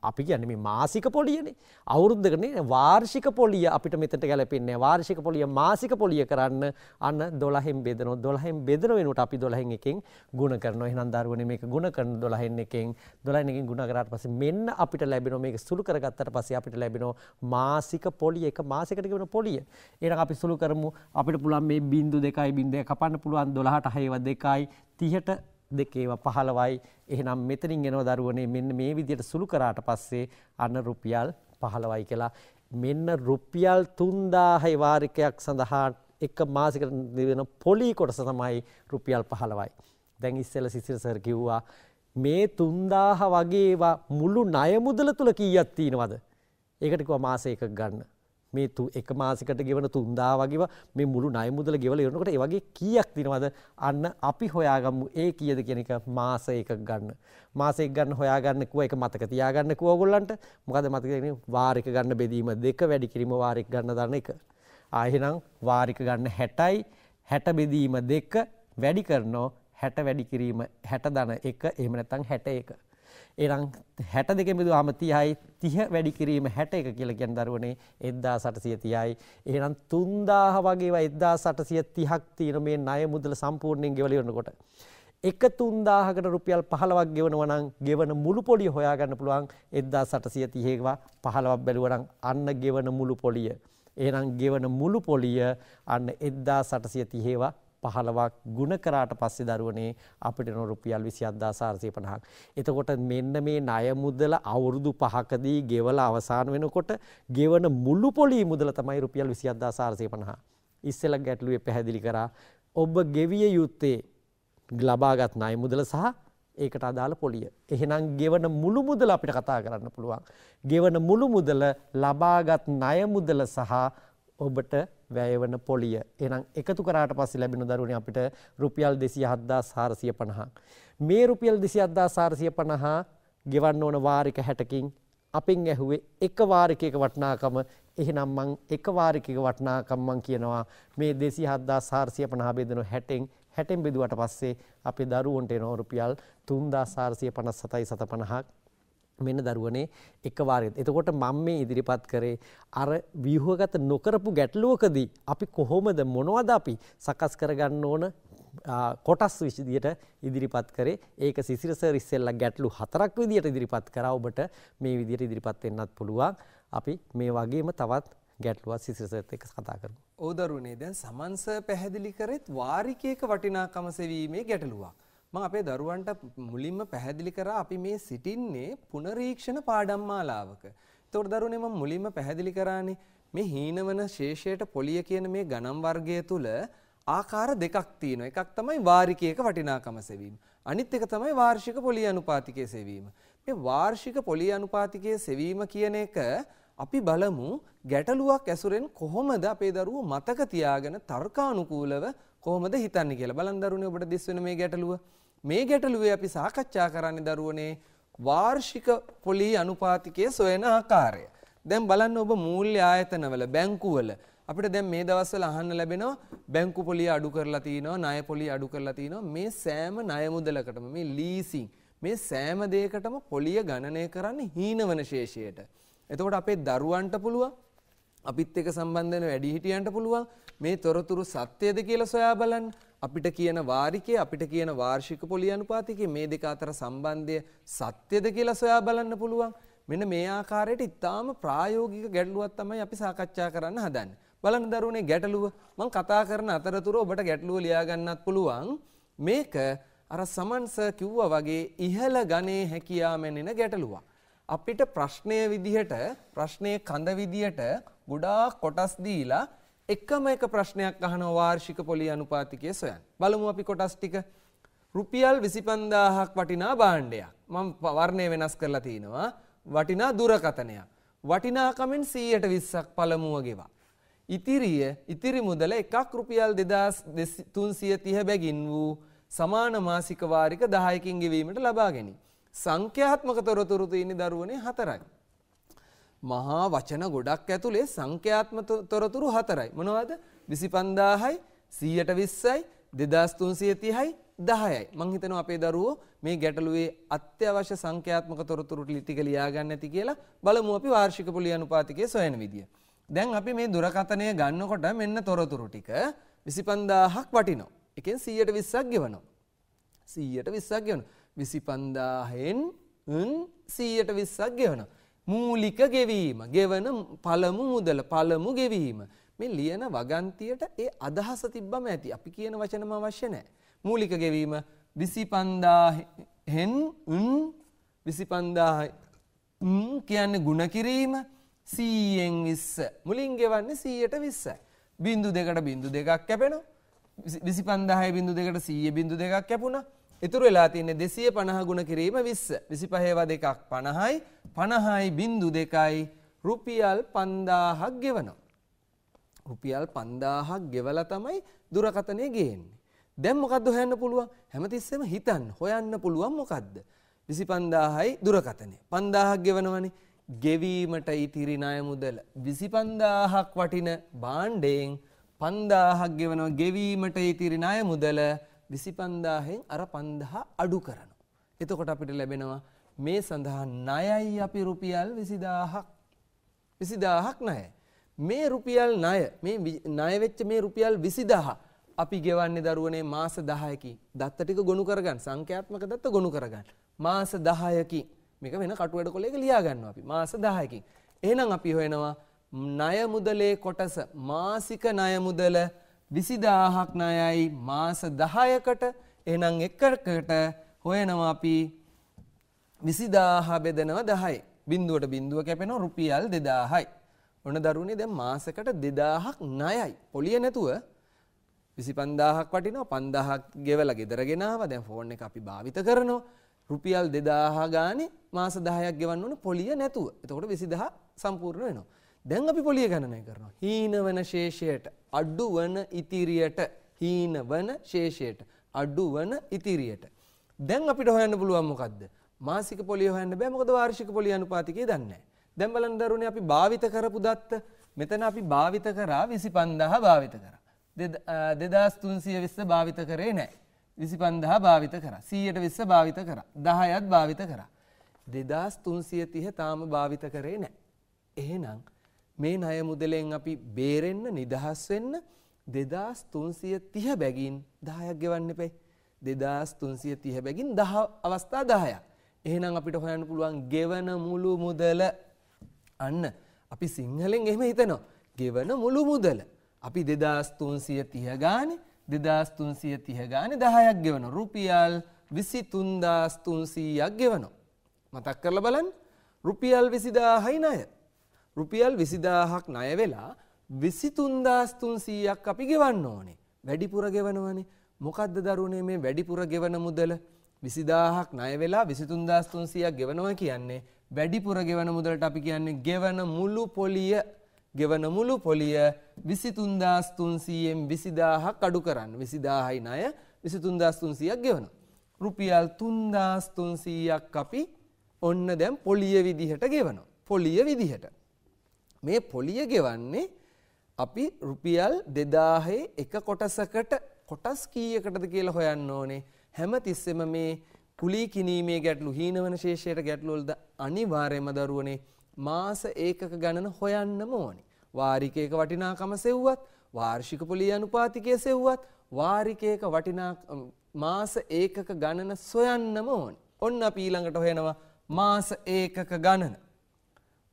අපි ගැනම මාසික පොලියන අවුරුද්ධකන වාර්ෂික පොලිය අපිට මෙතට ගැලපෙන්නේ වාර්ෂික පොලිය මාසික පොලිය කරන්න අන්න දොලහෙම් බෙදන දොලහෙම් බෙදන වෙනට අපි දොලහෙන් එකෙන් ගුණ කරන එහන් දරුවන මේ ගුණ කරන දොලහෙන් එකෙන් දොලනකින් ගුණ කරට පස මෙන්න අපිට ලැබෙන මේ සුළු කරගත්තට පස අපිට ලැබෙන මාසික පොලිය පොලිය එක මාසෙකට ගෙවන පොලිය. එහෙනම් අපි සුළු කරමු අපිට පුළුවන් මේ 0.2 කපන්න පුළුවන් 12ට 6ව 2යි 30ට දෙකේව පහළවයි එහෙනම් මෙතනින් එනව දරුවනේ මෙන්න මේ විදියට සුළු කරාට පස්සේ අන්න රුපියල් පහළවයි කියලා මෙන්න රුපියල් 3000 වාරිකයක් සඳහා එක මාසිකට දෙවෙන පොලි කොටස තමයි රුපියල් 15යි. දැන් ඉස්සෙල්ලා සිසිර සර් කිව්වා මේ 3000 වගේ මුළු ණය මුදල තුල කීයක් තියෙනවද? ඒකට කිව්වා මාසයක ගන්න. මේ එක මාසිකට ගෙවන තුන්දා වගේ මේ මුළු නයමුදල ගෙවල යනකොට ඒ වගේ කීයක් තිනවද අන්න අපි හොයාගමු ඒ කීයද කියන එක මාස එකක් ගන්න. මාස එකක් ගන්න හොයාගන්න කුව එක මතක තියාගන්න කුව ඕගොල්ලන්ට. මොකද මතක තියෙන්නේ වාර එක ගන්න බෙදීම දෙක වැඩි කිරීම වාර එක ගන්න දන්න එක. ආ එහෙනම් වාර එක ගන්න 60යි 60 බෙදීම දෙක වැඩි කරනවා 60 වැඩි කිරීම 60 දන එක එහෙම නැත්නම් 61. එනම් 62 බෙදුවාම 30යි 30 වැඩි කිරීම 61 කියලා කියන දරුවනේ 1830යි. එහෙනම් 3000 වගේ ඒවා 1830ක් තියෙන මේ ණය මුදල සම්පූර්ණයෙන් ගෙවලියනකොට එක 3000කට රුපියල් 15ක් ගෙවනවා නම් ගෙවන මුළු පොලිය හොයාගන්න පුළුවන් 1830 ඒවා 15ක් බැලුවා නම් අන්න ගෙවන මුළු පොලිය. එහෙනම් ගෙවන මුළු පොලිය අන්න 1830 ඒවා පහළවක් ගුණ කරාට පස්සේ දරුවනේ අපිට නෝ රුපියල් 27450ක්. එතකොට මෙන්න මේ ණය මුදල අවුරුදු 5කදී ගෙවලා අවසන් වෙනකොට ගෙවන මුළු පොලී මුදල තමයි රුපියල් 27450. ඉස්සෙල්ලා ගැටලුවේ පැහැදිලි කරා ඔබ ගෙවිය යුත්තේ ලබාගත් ණය මුදල සහ ඒකට අදාළ පොලිය. එහෙනම් ගෙවන මුළු මුදල අපිට කතා කරන්න පුළුවන්. ගෙවන මුළු මුදල ලබාගත් ණය මුදල සහ ඔබට වැයවන පොලිය. එහෙනම් එකතු කරාට පස්සේ ලැබෙන දරුවනේ අපිට රුපියල් 27450ක්. මේ රුපියල් 27450 ගෙවන්න ඕන වාරික 60කින් අපින් ඇහුවේ එක වාරිකයක වටිනාකම. එහෙනම් මං එක වාරිකයක වටිනාකම මං කියනවා මේ 27450 බෙදෙන 60න් 60න් බෙදුවට පස්සේ අපේ දරුවන්ට එනවා රුපියල් 3457යි 750ක් මෙන්න දරුවනේ එකවාරයත්. එතකොට මම මේ ඉදිරිපත් කරේ අර ව්‍යුහගත නොකරපු ගැටලුවකදී අපි කොහොමද මොනවද අපි සකස් කරගන්න ඕන කොටස් විසිදියට ඉදිරිපත් කරේ ඒක සිසිරසර් ඉස්සෙල්ලා ගැටලු හතරක් විදියට ඉදිරිපත් කරා ඔබට මේ විදියට ඉදිරිපත් වෙන්නත් පුළුවන්. අපි මේ වගේම තවත් ගැටලුවත් සිසිරසත් එක්ක කතා කරමු. ඕ දරුවනේ දැන් සමන්ස පැහැදිලි කරෙත් වාරිකයක වටිනාකම සෙවීමේ ගැටලුවක්. මම අපේ දරුවන්ට මුලින්ම පැහැදිලි කරා අපි මේ සිටින්නේ පුනරීක්ෂණ පාඩම් මාලාවක. ඒතකොට දරුවනේ මම මුලින්ම පැහැදිලි කරානේ මේ හීනවන ශේෂයට පොලිය කියන මේ ගණන් වර්ගය තුල ආකාර දෙකක් තියෙනවා. එකක් තමයි වාරිකයක වටිනාකම සෙවීම. අනිත් එක තමයි වාර්ෂික පොලිය අනුපාතිකයේ සෙවීම. මේ වාර්ෂික පොලිය අනුපාතිකයේ සෙවීම කියන එක අපි බලමු ගැටලුවක් ඇසුරෙන් කොහොමද අපේ දරුවෝ මතක තියාගෙන තර්කානුකූලව කොහොමද හිතන්නේ කියලා බලන් දරුවනේ ඔබට දිස් වෙන මේ ගැටලුව. මේ ගැටලුවේ අපි සාකච්ඡා කරන්නේ දරුවනේ වාර්ෂික පොලී අනුපාතිකයේ සොයන ආකාරය. දැන් බලන්න ඔබ මූල්‍ය ආයතනවල බැංකුවල අපිට දැන් මේ දවස්වල අහන්න ලැබෙනවා බැංකු පොලිය අඩු කරලා තිනවා ණය පොලිය අඩු කරලා තිනවා මේ සෑම ණය මුදලකටම මේ ලීසින් මේ සෑම දෙයකටම පොලිය ගණනය කරන්නේ හීනවන ශේෂයට. එතකොට අපේ දරුවන්ට පුළුවන් අපිත් එක සම්බන්ධන වැඩිහිටියන්ට පුළුවන් මේ තොරතුරු සත්‍යයද කියලා සොයා බලන්න අපිට කියන වාරිකය අපිට කියන වාර්ෂික පොලි අනුපාතිකයේ මේ දෙක අතර සම්බන්ධය සත්‍යද කියලා සොයා බලන්න පුළුවන් මෙන්න මේ ආකාරයට ඉතාම ප්‍රායෝගික ගැටලුවක් තමයි අපි සාකච්ඡා කරන්න හදන්නේ බලන්න දරුවනේ ගැටලුව මම කතා කරන අතරතුර ඔබට ගැටලුව ලියා ගන්නත් පුළුවන් මේක අර සමන්ස කිව්වා වගේ ඉහළ ගණේ හැකියාමැනෙන ගැටලුවක් අපිට ප්‍රශ්නය විදිහට ප්‍රශ්නය කඳ විදිහට ගොඩා කොටස් දීලා එකම එක ප්‍රශ්නයක් අහන වාර්ෂික පොලි අනුපාතිකය සොයන්. බලමු අපි කොටස් ටික රුපියල් විසිපන්දාහක් වටිනා බාණ්ඩයක් මං වර්ණය වෙනස් කරලා තියෙනවා වටිනා දුරකතනයක්. වටිනාකමෙන් සීයට විස්සක් පළමුුව ගෙවා. ඉතිරිය ඉතිරි මුදල එකක් රුපියල් දෙදස් තුන්සිය තිහ බැගින් වූ සමාන මාසිකවාරික දහයකින් ගෙවීමට ලබාගෙනී. සංඛ්‍යාත්මක තොරතුරු තියෙන දරුවනේ හතරයි. මහා වචන ගොඩක් ඇතුලේ සංඛ්‍යාත්ම තොරතුරු හතරයි. මොනවද? 25000යි, 120යි, 2330යි, 10යි. මං හිතනවා අපේ දරුවෝ මේ ගැටලුවේ අත්‍යවශ්‍ය සංඛ්‍යාත්මක තොරතුරු ටික ලියා ගන්න ඇති කියලා බලමු අපි වාර්ෂික පුලි අනුපාතිකයේ සොයන විදිය. දැන් අපි මේ දුරකථනය ගන්නකොට මෙන්න තොරතුරු ටික 25000ක් වටිනවා. එකෙන් 120ක් ගෙවනවා. 120ක් ගෙවනවා. විසිපන්දාහෙන් සීයට විස්සක් ගෙවන. මූලික ගෙවීම ගෙවන පළමු මුදල පළමු ගෙවීම. මේ ලියන වගන්තියට ඒ අදහස තිබ්බම ඇති අපි කියන වචනම අවශ්‍ය නෑ. මූලික ගෙවීම විසිපන්දාහෙන් විසිපන්දාහ කියන්නේ ගුණ කිරීම සීයෙන් විස්ස මුලින් ගෙවන්නේ සීයට විස්සයි. බින්දු දෙකට බින්දු දෙකක් කැපෙන විසිපන්දාහය බින්දු දෙකට සීය බින්දු දෙකක් කැපුණා ඉතුරු වෙලා තින්නේ දෙසිය පණහ ගුණ කිරීම විස්ස විසි පහේවා දෙකක් පණහයි පණහයි බින්දු දෙකයි රුපියල් පන්දාහක් ගෙවනවා. රුපියල් පන්දාහක් ගෙවල තමයි දුරකතනය ගේන්නේ. දැම් මොකක්ද හොයන්න පුළුවන් හැමතිස්සෙම හිතන් හොයන්න පුළුවන් මොකක්ද. විසි පන්දාහයි දුරකතනේ. පන්දාහක් ගෙවනවනි ගෙවීමට ඉතිරි ණය මුදල. විසි පන්දාහක් වටින බාණ්ඩයෙන් පන්දාහක් ගෙවනව ගෙවීමට ඉතිරි ණය මුදල විසිපන්දාහෙන් අර පන්දහා අඩු කරනු. එතකොට අපිට ලැබෙනවා මේ සඳහා නයයි අපි රුපියල් විසිදාහක් විසිදාහක් නය. මේ රුපියල් නය මේ නයවෙච්ච මේ රුපියල් විසිදාහ අපි ගෙවන්නේ දරුවනේ මාස දහයකි දත්ත ටික ගොුණු කරගන්න සංඛ්‍යාත්මක දත්ත ගොුණු කරගන්න මාස දහයකි මේක වෙන කටුවට කොලේක ලියාගන්න අපි මාස දහයකින්. එහෙනම් අපි හොයනවා ණය මුදලේ කොටස මාසික ණය මුදල විසිදාහක් ණයයි මාස 10කට එහෙනම් එකකට හොයනවා අපි 20000 බෙදනවා 10යි. බිඳුවට බිඳුව කැපෙනවා රුපියල් 2000යි. ඔන්න දරුවනේ දැන් මාසෙකට 2000ක් ණයයි. පොලිය නැතුව 25000ක් වටිනවා 5000ක් ගෙවලා ගෙදර ගෙනාවා. දැන් ෆෝන් එක අපි භාවිත කරනවා. රුපියල් 2000 ගානේ මාස 10ක් ගෙවන්න ඕන පොලිය නැතුව. එතකොට 20000 සම්පූර්ණ වෙනවා. දැන් අපි පොලිය ගණනය කරනවා. හීන වන ශේෂයට අඩු වන ඉතිරියට හීන වන ශේෂයට අඩු වන ඉතිරියට. දැන් අපිට හොයන්න පුළුවන් මොකද්ද? මාසික පොලිය හොයන්න බෑ මොකද වාර්ෂික පොලිය අනුපාතිකය දන්නේ නැහැ. දැන් බලන්න දරුවනේ අපි භාවිත කරපු දත්ත මෙතන අපි භාවිත කරා 25000 භාවිත කරා. 2320 භාවිත කරේ නැහැ. 25000 භාවිත කරා. 120 භාවිත කරා. 10ක් භාවිත කරා. 2330 තාම භාවිත කරේ නැහැ. එහෙනම් මේ ණය මුදලෙන් අපි බේරෙන්න නිදහස් වෙන්න 2330 බැගින් 10ක් ගෙවන්න එපයි 2330 බැගින් 10 අවස්ථා 10ක් එහෙනම් අපිට හොයන්න පුළුවන් ගෙවන මුළු මුදල අන්න අපි සිංහලෙන් එහෙම හිතනවා ගෙවන මුළු මුදල අපි 2330 ගානේ 2330 ගානේ 10ක් ගෙවනවා රුපියල් 23300ක් ගෙවනවා මතක් කරලා බලන්න රුපියල් 20000යි ණය රුපියල් 20000ක් ණය වෙලා 23300ක් අපි ගෙවන්න ඕනේ. වැඩිපුර ගෙවනවනේ. මොකද්ද දරුවනේ මේ වැඩිපුර ගෙවන මුදල? 20000ක් ණය වෙලා 23300ක් ගෙවනවා කියන්නේ වැඩිපුර ගෙවන මුදලට අපි කියන්නේ ගෙවන මුළු පොලිය ගෙවන මුළු පොලිය 23300න් 20000ක් අඩු කරන්න 20000යි ණය 23300ක් ගෙවනවා රුපියල් 3300ක් අපි ඔන්න දැන් පොලිය විදිහට ගෙවනවා පොලිය විදිහට මේ පොලිය ගෙවන්නේ අපි රුපියල් 2000 එක කොටසකට කොටස් කීයකටද කියලා හොයන්න ඕනේ. හැම තිස්සෙම මේ කුලී කිනීමේ ගැටලු හීනවන ශේෂයට ගැටලු වලද අනිවාර්යයෙන්ම දරුවනේ මාස ඒකක ගණන හොයන්නම ඕනේ. වාරිකයක වටිනාකම සෙව්වත්, වාර්ෂික පොලිය අනුපාතිකය සෙව්වත්, වාරිකයක වටිනා මාස ඒකක ගණන සොයන්නම ඕනේ. ඔන්න අපි ඊළඟට හොයනවා මාස ඒකක ගණන.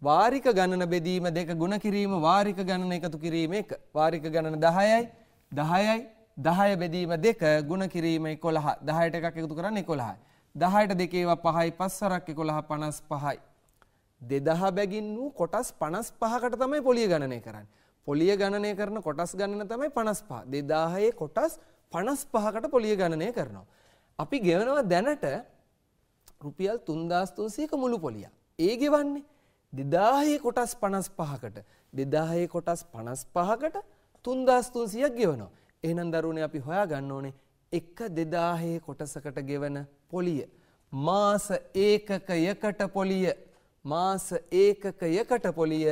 වාරික ගණන බෙදීම දෙක ගුණ කිරීම වාරික ගණන එකතු කිරීම එක වාරික ගණන 10යි 10යි 10 බෙදීම දෙක ගුණ කිරීම 11 10ට එකක් එකතු කරන්න 11යි 10ට දෙකේව 5යි 5 වරක් 11 55යි 2000 බැගින් වූ කොටස් 55කට තමයි පොලිය ගණනය කරන්නේ පොලිය ගණනය කරන කොටස් ගණන තමයි 55 2000 කොටස් 55කට පොලිය ගණනය කරනවා අපි ගෙවනවා දැනට රුපියල් 3300ක මුළු පොලියක් ඒ ගෙවන්නේ දෙදාහේ කොටස් පනස් පහකට දෙදාහේ කොටස් පනස් පහකට තුන්දස්තුන්සියක් ගෙවනවා. එහනම් දරුණ අපි හොයා ගන්න ඕනේ එක දෙදාහේ කොටසකට ගෙවන පොලිය. මාස ඒකකයකට පොලිය මාස ඒකකයකට පොලිය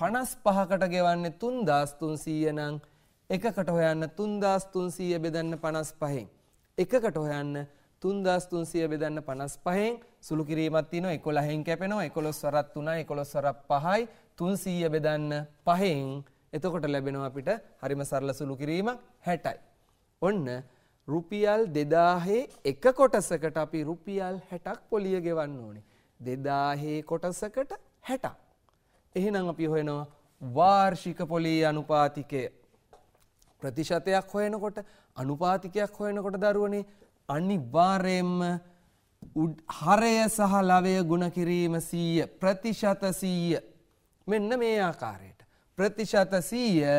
පනස් පහකට ගෙවන්නේ තුන්දස්තුන්සීය නං එකකට හොයන්න තුන්දස්තුන්සීය බෙදන්න පනස් පහෙන්. එකකට හොයන්න තුන්දස්තුන්සිය බෙදන්න පනස් පහෙන් සුළු කිරීමත් තියෙනවා 11න් කැපෙනවා 11 වරක් 3යි 11 වරක් 5යි 300 බෙදන්න 5ෙන් එතකොට ලැබෙනවා අපිට හරිම සරල සුළු කිරීමක් 60යි. ඔන්න රුපියල් 2000 එක කොටසකට අපි රුපියල් 60ක් පොලිය ගෙවන්න ඕනේ. 2000 කොටසකට 60ක්. එහෙනම් අපි හොයනවා වාර්ෂික පොලී අනුපාතිකය. ප්‍රතිශතයක් හොයනකොට අනුපාතිකයක් හොයනකොට දරුවනේ අනිවාර්යයෙන්ම හරය සහ ලවය ගුණ කිරීම 100 ප්‍රතිශත 100 මෙන්න මේ ආකාරයට ප්‍රතිශත 100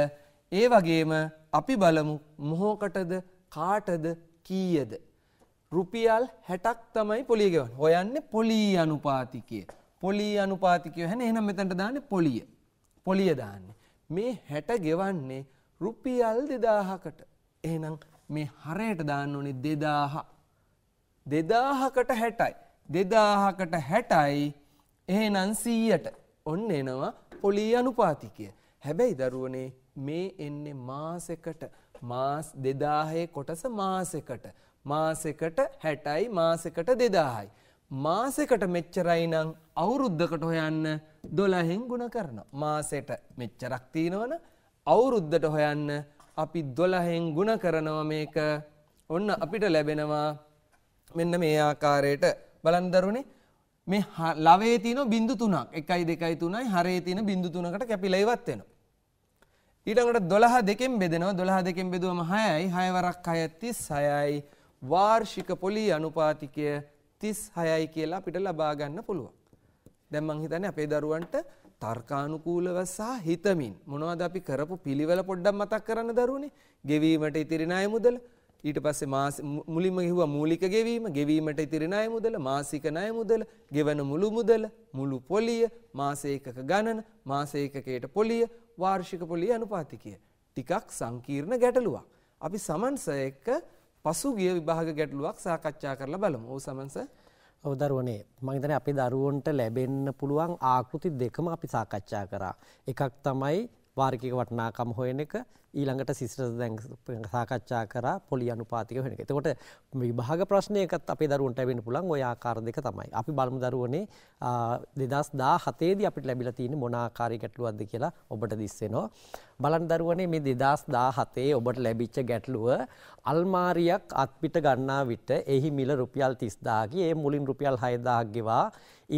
ඒ වගේම අපි බලමු මොහොකටද කාටද කීයද රුපියල් 60ක් තමයි පොලිය ගෙවන්නේ හොයන්නේ පොලී අනුපාතිකය පොලී අනුපාතිකය හැනේ එහෙනම් මෙතනට දාන්නේ පොලිය පොලිය දාන්නේ මේ 60 ගෙවන්නේ රුපියල් 2000කට එහෙනම් මේ හරයට දාන්න ඕනේ 2000 දෙදාහකට හැටයි. දෙදාහකට හැටයි එහෙනන් සීයට ඔන්න එනවා පොලී අනුපාතිකය. හැබැයි දරුවනේ මේ එන්නේ මාසෙකට මාස් දෙදාහය කොටස මාසෙකට. මාසෙකට හැටයි මාසෙකට දෙදාහයි. මාසෙකට මෙච්චරයි නං අවුරුද්ධකට හොයන්න දොලහෙන් ගුණ කරන. මාසෙට මෙච්චරක් තියෙනවන අවුරුද්ධට හොයන්න අපි දොලහෙන් ගුණ කරනව මේක ඔන්න අපිට ලැබෙනවා මෙන්න මේ ආකාරයට බලන්දරුණේ මේ ලවේ තියෙන බිඳු තුනක් එකයි දෙකයි තුනයි හරේ තියෙන බිඳු තුනකට කැපිලා ඉවත් වෙනවා. ඊළඟට 12 දෙකෙන් බෙදෙනවා 12 දෙකෙන් බෙදුවම 6යි 6 වරක් 6 36යි වාර්ෂික පොලී අනුපාතිකය 36යි කියලා අපිට ලබා ගන්න පුළුවන්. දැන් මං හිතන්නේ අපේ දරුවන්ට තර්කානුකූලව සහ හිතමින් මොනවද අපි කරපු පිළිවෙල පොඩ්ඩක් මතක් කරන්න දරුවනේ. ගෙවීමට ඉතිරි ණය මුදල ඊට පස්සේ මාස මුලින්ම ගිහුවා මූලික ගෙවීම, ගෙවීමට ඉතිරි ණය මුදල, මාසික ණය මුදල, ගෙවන මුළු මුදල, මුළු පොලිය, මාස ඒකක ගණන, මාස ඒකකයට පොලිය, වාර්ෂික පොලිය අනුපාතිකය. ටිකක් සංකීර්ණ ගැටලුවක්. අපි සමන්ස එක්ක පසුගිය විභාග ගැටලුවක් සාකච්ඡා කරලා බලමු. ඔව් සමන්ස. ඔව් දරුවනේ මම හිතන්නේ අපේ දරුවන්ට ලැබෙන්න පුළුවන් ආකෘති දෙකම අපි සාකච්ඡා කරා. එකක් තමයි වාර්ගික වටිනාකම හොයන එක ඊළඟට සිසිරස දැන් සාකච්ඡා කරා පොලි අනුපාතික වෙන එක. එතකොට විභාග ප්‍රශ්නයකත් අපේ දරුවන්ට ලැබෙන්න පුළුවන් ওই ආකාර දෙක තමයි. අපි බලමු දරුවනේ 2017 දී අපිට ලැබිලා තියෙන මොන ආකාරයේ ගැටලුවක්ද කියලා ඔබට දිස් වෙනවා. බලන්න දරුවනේ මේ 2017 ඔබට ලැබිච්ච ගැටලුව අල්මාරියක් අත්පිට ගන්නා විට එහි මිල රුපියල් 30000කි. ඒ මුලින් රුපියල් 6000ක් ගෙවා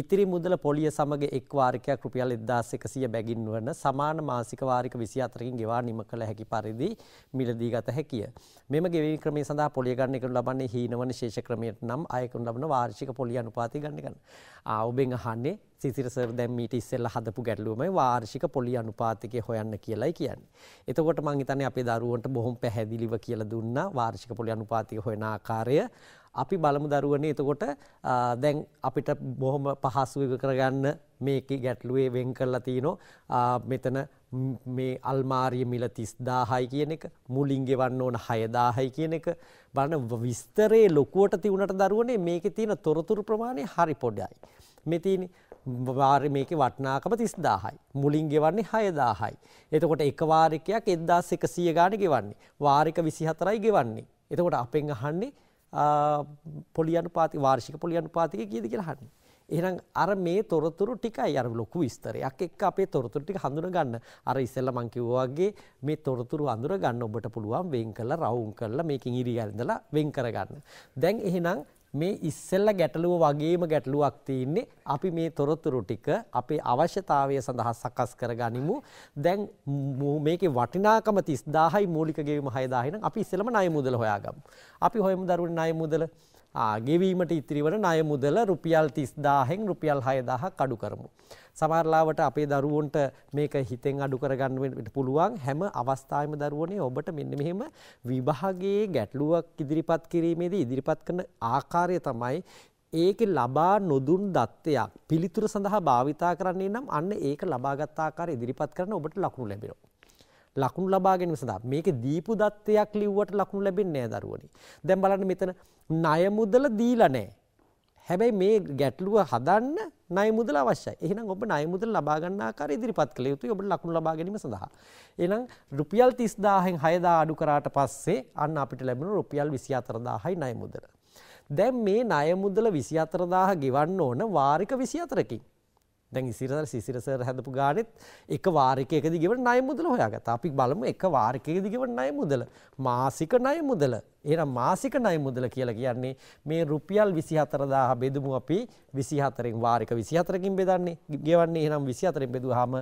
ඉතිරි මුදල පොලිය සමග එක් වාරිකයක් රුපියල් 1100 බැගින් වන සමාන මාසික වාරික 24කින් ගෙවා නිම කළ හැකි පරිදි මිලදී ගත හැකිය. මෙම ගෙවීම් ක්‍රමය සඳහා පොලිය ගන්න එකනු ලබන්නේ හීනවන ශේෂ ක්‍රමයට නම් අයකනු ලබන වාර්ෂික පොලිය අනුපාතය ගන්න ගන්න. ඔබෙන් අහන්නේ සිසිරස දැන් මීට ඉස්සෙල්ලා හදපු ගැටලුවමයි වාර්ෂික පොලිය අනුපාතිකය හොයන්න කියලායි කියන්නේ. එතකොට මං හිතන්නේ අපේ දරුවන්ට බොහොම පැහැදිලිව කියලා දුන්නා වාර්ෂික පොලිය අනුපාතික හොයන ආකාරය අපි බලමු දරුවනේ එතකොට දැන් අපිට බොහොම පහසු කරගන්න මේකේ ගැටලුවේ වෙන් කරලා තිනෝ මෙතන මේ අල්මාරිය මිල 30000යි කියන එක මුලින් ගෙවන්න ඕන 6000යි කියන එක බලන විස්තරේ ලොකුවට තියුණට දරුවනේ මේකේ තියෙන තොරතුරු ප්‍රමාණය හරි පොඩයි මේ තියෙන්නේ වාර මේකේ වටිනාකම 30000යි. මුලින් ගෙවන්නේ 6000යි. එතකොට එක වාරිකයක් 1100 ගාණ ගෙවන්නේ. වාරික 24යි ගෙවන්නේ. එතකොට අපෙන් අහන්නේ පොලියනුපාති වාර්ෂික පොලියනුපාතික කීයද කියලා අහන්නේ. එහෙනම් අර මේ තොරතුරු ටිකයි අර ලොකු විස්තරයක් එක්ක අපේ තොරතුරු ටික හඳුන ගන්න. අර ඉස්සෙල්ලා මං කිව්වා වගේ මේ තොරතුරු අඳුර ගන්න ඔබට පුළුවන් වෙන් කරලා රවුම් කරලා මේකෙන් ඉරි ඇඳලා වෙන් කරගන්න. දැන් එහෙනම් මේ ඉස්සෙල්ලා ගැටලුව වගේම ගැටලුවක් තියෙන්නේ අපි මේ තොරතුරු ටික අපේ අවශ්‍යතාවය සඳහා සකස් කරගනිමු. දැන් මේකේ වටිනාකම 30000යි මූලික ගෙවීම 6000 නම් අපි ඉස්සෙල්ලම ණය මුදල හොයාගමු. අපි හොයමු දරුවනේ ණය මුදල ගෙවීමට ඉතිරිවන ණය මුදල රුපියල් 30000න් රුපියල් 6000ක් අඩු කරමු. සමහරලාවට අපේ දරුවන්ට මේක හිතෙන් අඩු කරගන්න පුළුවන් හැම අවස්ථාවෙම දරුවනේ ඔබට මෙන්න මෙහෙම විභාගයේ ගැටලුවක් ඉදිරිපත් කිරීමේදී ඉදිරිපත් කරන ආකාරය තමයි ඒක ලබා නොදුන් දත්තයක් පිළිතුර සඳහා භාවිතා කරන්නේ නම් අන්න ඒක ලබාගත් ආකාරය ඉදිරිපත් කරන ඔබට ලකුණු ලැබෙනවා. ලකුණු ලබා ගැනීම සඳහා මේක දීපු දත්තයක් ලිව්වට ලකුණු ලැබෙන්නේ නැහැ දරුවනි. දැන් බලන්න මෙතන ණය මුදල දීලා නැහැ. හැබැයි මේ ගැටලුව හදන්න ණය මුදල අවශ්‍යයි. එහෙනම් ඔබ ණය මුදල ලබා ගන්න ආකාරය ඉදිරිපත් කළ යුතුයි ඔබට ලකුණු ලබා ගැනීම සඳහා. එහෙනම් රුපියල් 30000න් 6000 අඩු කරාට පස්සේ අන්න අපිට ලැබෙන රුපියල් 24000යි ණය මුදල. දැන් මේ ණය මුදල 24000 ගෙවන්න ඕන වාරික 24කින්. දැන් ඉසිරසර සිසිරසර හැදපු ගානෙත් එක වාරිකයකද ගෙවන ණය මුදල හොයාගත්තා. අපි බලමු එක වාරිකයකද ගෙවන ණය මුදල. මාසික ණය මුදල. එහෙනම් මාසික ණය මුදල කියලා කියන්නේ මේ රුපියල් 24000 බෙදමු අපි 24න් වාරික 24කින් බෙදන්නේ. ගෙවන්නේ එහෙනම් 24න් බෙදුවාම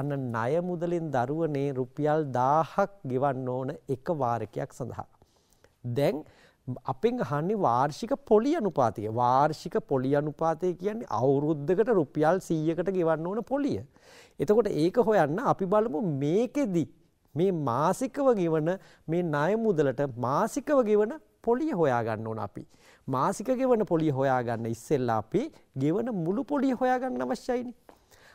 අන්න ණය මුදලෙන් දරුවනේ රුපියල් 1000ක් ගෙවන්න ඕන එක වාරිකයක් සඳහා. දැන් අපෙන් අහන්නේ වාර්ෂික පොලි අනුපාතය. වාර්ෂික පොලි අනුපාතය කියන්නේ අවුරුද්දකට රුපියල් 100කට ගෙවන්න ඕන පොලිය. එතකොට ඒක හොයන්න අපි බලමු මේකෙදි මේ මාසිකව ගෙවන මේ ණය මුදලට මාසිකව ගෙවන පොලිය හොයාගන්න ඕන අපි. මාසික ගෙවන පොලිය හොයාගන්න ඉස්සෙල්ලා අපි ගෙවන මුළු පොලිය හොයාගන්න අවශ්‍යයිනේ.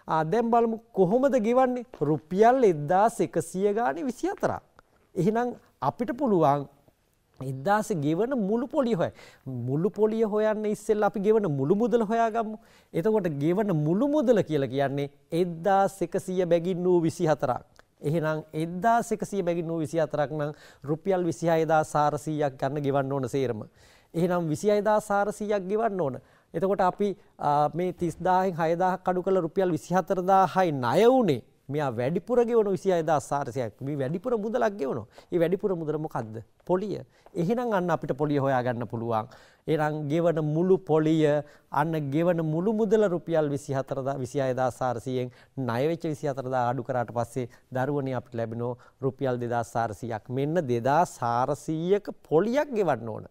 ආ දැන් බලමු කොහොමද ගෙවන්නේ? රුපියල් 1100 ගානේ 24ක්. එහෙනම් අපිට පුළුවන් ඉදදාස ගෙවන මුළු පොලි හොය මුළු පොලිය හොයන්න ඉස්සෙල් අපි ගෙවන මුළු මුදල හොයාගම්මු එතකොට ගෙවන මුළු මුදල කියලා කියන්නේ එද්දා සෙකසිය බැගින් වූ විසි හතරක්. එහෙනම් එද්දා සෙකසිය බැගින් වූ විසි අතරක් නම් රුපියල් විසි අයදා සාරසීයක් ගන්න ගෙවන්න ඕන සේරම. එහෙනම් විසි අයදා සාරසීයක් ගෙවන්න ඕන. එතකොට අපි මේ තිස්දාහෙන් හයදාහ කඩු කළ රුපියල් විසිහතරදා හයි නය වුණේ මෙයා වැඩිපුර ගෙවන 26400ක් මේ වැඩිපුර මුදලක් ගෙවනවා. ඒ වැඩිපුර මුදල මොකද්ද? පොලිය. එහෙනම් අන්න අපිට පොලිය හොයාගන්න පුළුවන්. එහෙනම් ගෙවන මුළු පොලිය අන්න ගෙවන මුළු මුදල රුපියල් 24 26400න් ණය වෙච්ච 24000 අඩු කරාට පස්සේ දරුවනේ අපිට ලැබෙනෝ රුපියල් 2400ක්. මෙන්න 2400ක පොලියක් ගෙවන්න ඕන.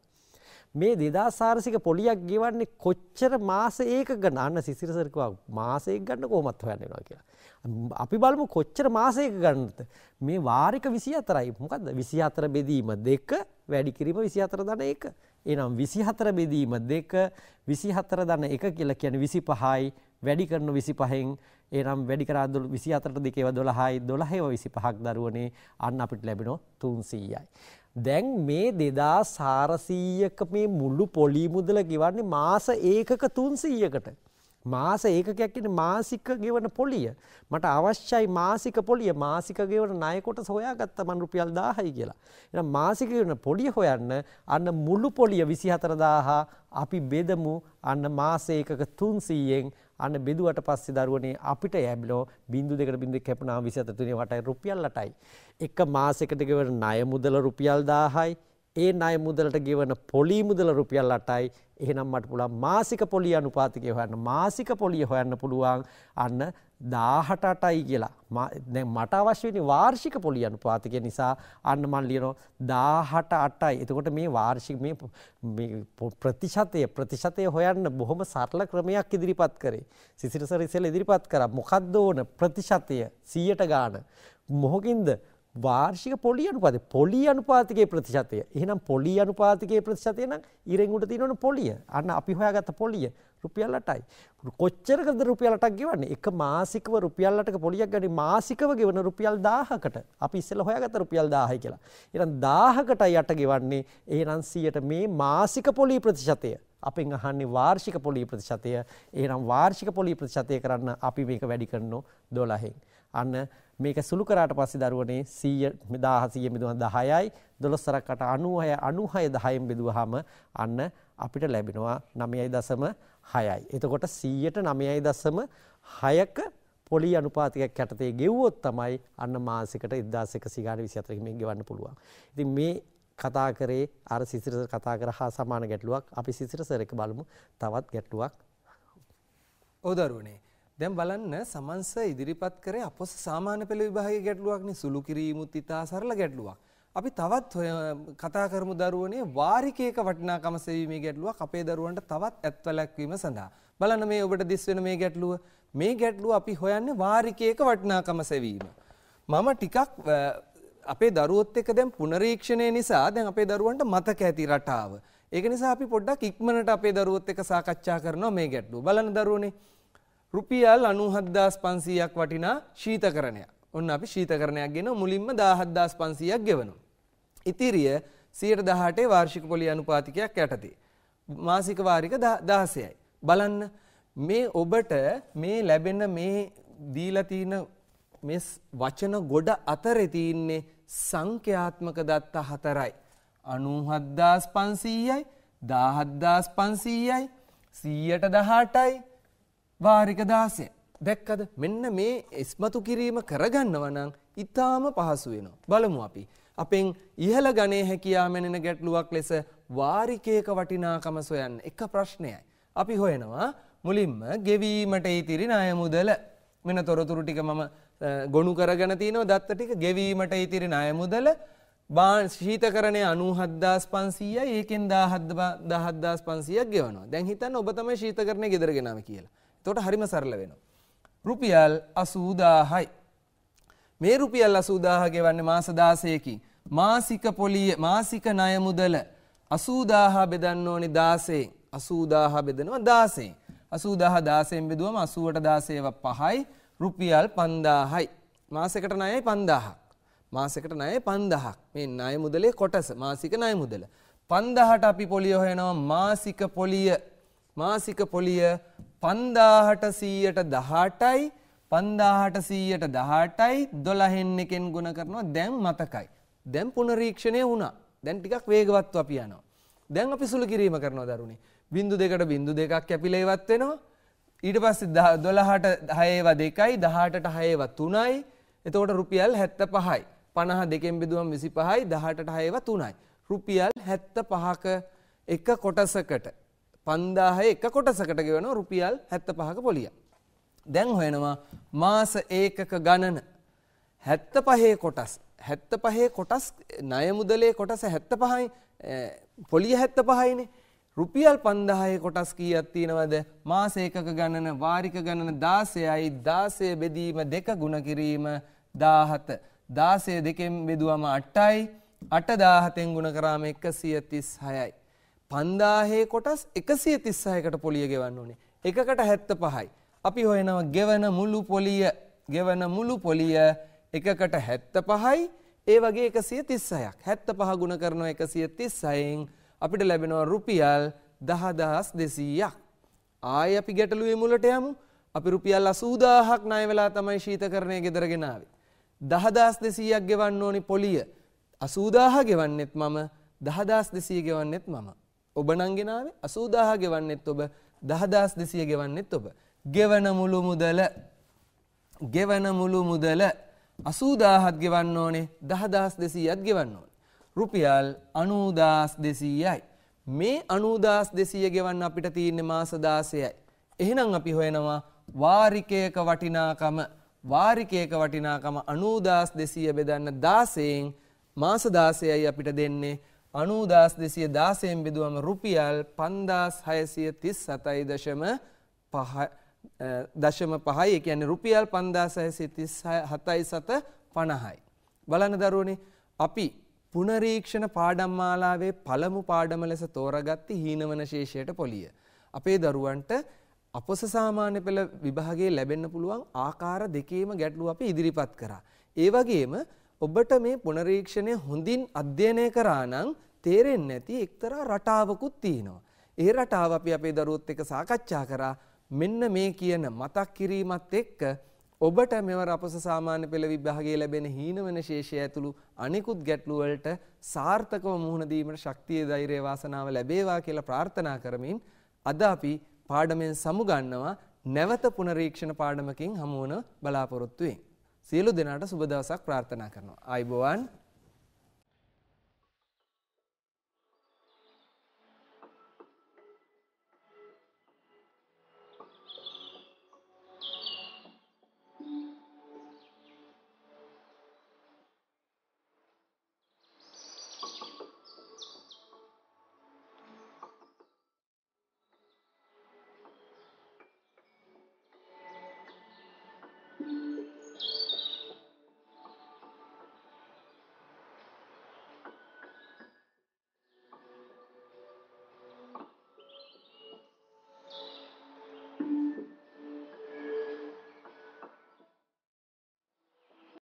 මේ දෙදාසාරසික පොලියක් ගෙවන්නේ කොච්චර මාස ඒකක ගණන් සිසිරසරකවා මාසයක් ගන්න කොහොමත් හොයන්න වෙනවා කියලා. අපි බලමු කොච්චර මාසයක ගන්නත මේ වාරික 24යි මොකද්ද 24 බෙදීම 2 වැඩි කිරීම 24 ධන 1 එහෙනම් 24 බෙදීම 2 24 ධන 1 කියලා කියන්නේ 25යි වැඩි කරන 25න් එහෙනම් වැඩි කරා 24ට 2 ඒවා 12යි 12 25ක් දරුවනේ අන්න අපිට ලැබෙනවා 300යි දැන් මේ 2400ක මේ මුළු පොලි මුදල ගෙවන්නේ මාස 1ක 300කට මාස ඒකකයක් කියන්නේ මාසික ගෙවන පොලිය. මට අවශ්‍යයි මාසික පොලිය. මාසික ගෙවන ණය කොටස හොයාගත්තා මම රුපියල් 1000යි කියලා. එහෙනම් මාසික ගෙවන පොලිය හොයන්න අන්න මුළු පොලිය 24000 අපි බෙදමු අන්න මාස ඒකක 300ෙන් අන්න බෙදුවට පස්සේ දරුවනේ අපිට ලැබිලෝ 0.2 කැපුණාම 273 වටයි රුපියල් 8යි. එක මාසයකට ගෙවන ණය මුදල රුපියල් 1000යි. ඒ ණය මුදලට ගෙවන පොලි මුදල රුපියල් 8යි. එහෙනම් මට පුළුවන් මාසික පොලි අනුපාතිකය හොයන්න. මාසික පොලිය හොයන්න පුළුවන් අන්න 18 8යි කියලා. දැන් මට අවශ්‍ය වෙන්නේ වාර්ෂික පොලි අනුපාතිකය නිසා අන්න මම ලියනවා 18 8යි. එතකොට මේ වාර්ෂික මේ ප්‍රතිශතය ප්‍රතිශතය හොයන්න බොහොම සරල ක්‍රමයක් ඉදිරිපත් කරේ. සිසිරසර ඉසෙල් ඉදිරිපත් කරා. මොකද්ද ඕන ප්‍රතිශතය 100ට ගාන. මොහොකින්ද වාර්ෂික පොලි අනුපාතය පොලි අනුපාතිකයේ ප්‍රතිශතය. එහෙනම් පොලි අනුපාතිකයේ ප්‍රතිශතය නම් ඉරෙන් උඩ තියෙනවනේ පොලිය. අන්න අපි හොයාගත්ත පොලිය රුපියල් 8යි. කොච්චරකද රුපියල් 8ක් ගෙවන්නේ? එක මාසිකව රුපියල් 8ක පොලියක් ගන්නේ මාසිකව ගෙවන රුපියල් 1000කට. අපි ඉස්සෙල්ලා හොයාගත්ත රුපියල් 1000යි කියලා. එහෙනම් 1000කටයි 8 ගෙවන්නේ. එහෙනම් 100ට මේ මාසික පොලි ප්‍රතිශතය. අපෙන් අහන්නේ වාර්ෂික පොලි ප්‍රතිශතය. එහෙනම් වාර්ෂික පොලි ප්‍රතිශතය කරන්න අපි මේක වැඩි කරනවා 12න්. අන්න මේක සුළු කරාට පස්සේ දරුවනේ 100 1100 බෙදුවා 10යි 12 රකට 96 96 10ෙන් බෙදුවාම අන්න අපිට ලැබෙනවා 9.6යි. එතකොට 100ට 9.6ක පොලි අනුපාතයක් යටතේ ගෙව්වොත් තමයි අන්න මාසිකට 1100 ගාන 24කින් ගෙවන්න පුළුවන්. ඉතින් මේ කතා කරේ අර සිසිර කතා කර හා සමාන ගැටලුවක් අපි සිසිර සර් එක බලමු තවත් ගැටලුවක්. ඔව් දරුවනේ දැන් බලන්න සමන්ස ඉදිරිපත් කරේ අපොස සාමාන්‍ය පෙළ විභාගයේ ගැටලුවක්නේ සුළු කිරීමුත් ඉතා සරල ගැටලුවක්. අපි තවත් ඔය කතා කරමු දරුවනේ වාරිකයක වටිනාකම සෙවීමේ ගැටලුවක් අපේ දරුවන්ට තවත් ඇත්වලක් වීම සඳහා. බලන්න මේ ඔබට දිස් වෙන මේ ගැටලුව. මේ ගැටලුව අපි හොයන්නේ වාරිකයක වටිනාකම සෙවීම. මම ටිකක් අපේ දරුවොත් එක්ක දැන් පුනරීක්ෂණය නිසා දැන් අපේ දරුවන්ට මතක ඇති රටාව. ඒක නිසා අපි පොඩ්ඩක් ඉක්මනට අපේ දරුවොත් එක්ක සාකච්ඡා කරනවා මේ ගැටලුව. බලන්න දරුවනේ රුපියල් අනුහද්දාස් පන්සීයක් වටිනා ශීතකරණය ඔන්න අපි ශීතකරණයක් ගෙන මුලින්ම දාහද්දාස් පන්සීයක් ගෙවනු. ඉතිරිය සියට දහටේ වාර්ෂික පොලි අනුපාතිකයක් යටති. මාසිකවාරික දහසයයි. බලන්න මේ ඔබට මේ ලැබෙන මේ දීලතින මෙස් වචන ගොඩ අතරතින්නේ සංඛ්‍යාත්මක දත්ත හතරයි. අනුහද්දාස් පන්සීයයි දාහද්දාස් පන්සීයයි සීයට දහටයි වාරික දාසය. දැක්කද මෙන්න මේ ඉස්මතු කිරීම කරගන්නවනං ඉතාම පහසු වෙනවා. බලමු අපි. අපෙන් ඉහළ ගනේ හැකියා මැනෙන ගැටලුවක් ලෙස වාරිකයක වටිනාකම සොයන්න එක ප්‍රශ්නයයි. අපි හොයනවා මුලින්ම ගෙවීමට ඉතිරි ණය මුදල මෙන තොරතුරු ටික මම ගොනු කරගෙන තියෙනවා දත්ත ටික ගෙවීමට ඉතිරි ණය මුදල බාන් ශීතකරණය 97500යි ඒකෙන් 17500ක් ගෙවනවා. දැන් හිතන්න ඔබ තමයි ශීතකරණය ගෙදර ගෙනාවේ කියලා. තොට හරිම සරල වෙන. රුපියල් අසූදාහයි. මේ රුපියල් අසූදාහගේ වන්න මාසදාසයකි. මාසික පොලිය මාසික නයමුදල අසූදාහ බෙදන්න ඕනි දාසේ අසූදාහ බෙදනවා දාසේ. අසූදාහ දාසයෙන් බෙදුවම අසුවට දාසේව පහයි රුපියල් පන්දාහයි. මාසකට නයයි පන්දාහක්. මාසකට නය පන්දහක් මේ නය මුදලේ කොටස මාසික නය මුදල. පන්දහට අපි පොලිය හොයනවා මාසික පොලිය මාසික පොලිය පන්දාහට සීයට දහටයි පන්දාහට සීයට දහටයි දොලහෙන් එකෙන් ගුණ කරනවා දැන් මතකයි. දැන් පුනරීක්ෂණය වුණා දැන් ටිකක් වේගවත් අපි යනවා. දැන් අපි සුළු කිරීම කරනවා දරුණේ. බින්දු දෙකට බින්දු දෙකක් කැපිලා ඉවත් වෙනවා. ඊට පස්සේ 12ට 6 ඒවා දෙකයි 18ට 6 ඒවා 3යි. එතකොට රුපියල් 75යි. 50 දෙකෙන් බෙදුවම 25යි 18ට 6 ඒවා 3යි. රුපියල් 75ක එක කොටසකට පන්දාහය එක කොටසකට ගෙවන රුපියල් හැත්ත පහක පොලිය. දැන් හොයනවා මාස ඒකක ගණන හැත්ත පහේ කොටස් හැත්ත පහේ කොටස් නයමුදලේ කොටස හැත්ත පහයි පොලිය හැත්ත පහයිනේ රුපියල් පන්දාහය කොටස් කීයක් තියෙනවද මාසේකක ගණන වාරික ගණන දාසයයි දාසය බෙදීම දෙක ගුණ කිරීම දාහත දාසය දෙකෙන් බෙදුවම අට්ටයි අට දාහතෙන් ගුණ කරාම එක සියතිස් හයයි 5000 කොටස් 136කට පොලිය ගෙවන්න ඕනේ. එකකට 75යි. අපි හොයනවා ගෙවන මුළු පොලිය, ගෙවන මුළු පොලිය එකකට 75යි. ඒ වගේ 136ක්. 75 ගුණ කරනවා 136න් අපිට ලැබෙනවා රුපියල් 10200ක්. ආයි අපි ගැටලුවේ මුලට යමු. අපි රුපියල් 80000ක් ණය වෙලා තමයි ශීතකරණය ගෙදර ගෙනාවේ. 10200ක් ගෙවන්න ඕනි පොලිය. 80000 ගෙවන්නෙත් මම 10200 ගෙවන්නෙත් මම. ඔබ නම් ගෙනාවේ 80000 ගෙවන්නෙත් ඔබ 10200 ගෙවන්නෙත් ඔබ ගෙවන මුළු මුදල ගෙවන මුළු මුදල 80000ක් ගෙවන්න ඕනේ 10200ක් ගෙවන්න ඕනේ රුපියල් 90200යි මේ 90200 ගෙවන්න අපිට තියෙන්නේ මාස 16යි එහෙනම් අපි හොයනවා වාරිකයක වටිනාකම වාරිකයක වටිනාකම 90200 බෙදන්න 16න් මාස 16යි අපිට දෙන්නේ අනූදාස් දෙසිය දාසයෙන් බෙදුවම රුපියල් පන්දාස් හයසිය තිස් සතයි දශම දශම පහයි එකැන රුපියල් පන්දාස හසි තිස් හතයි සත පණහයි. බලන දරුවනේ අපි පුනරීක්ෂණ පාඩම්මාලාවේ පළමු පාඩම ලෙස තෝරගත්ති හීනවන ශේෂයට පොලිය. අපේ දරුවන්ට අපොස සාමාන්‍ය පෙළ විභාගේ ලැබෙන්න පුළුවන් ආකාර දෙකේම ගැටලු අපි ඉදිරිපත් කරා. ඒ වගේම ඔබට මේ පුනරීක්ෂණය හොඳින් අධ්‍යයනය කරා නම් තේරෙන්නේ නැති එක්තරා රටාවකුත් තියෙනවා. ඒ රටාව අපි අපේ දරුවොත් එක්ක සාකච්ඡා කරා මෙන්න මේ කියන මතක් කිරීමත් එක්ක ඔබට මෙවර අපස සාමාන්‍ය පෙළ විභාගයේ ලැබෙන හීනවන ශේෂය ඇතුළු අනිකුත් ගැටලු වලට සාර්ථකව මුහුණ දීමට ශක්තිය ධෛර්යය වාසනාව ලැබේවා කියලා ප්‍රාර්ථනා කරමින් අද අපි පාඩමෙන් සමුගන්නවා නැවත පුනරීක්ෂණ පාඩමකින් හමුවන බලාපොරොත්තු වෙමින් සියලු දෙනාට සුබ දවසක් ප්‍රාර්ථනා කරනවා. ආයිබෝවන්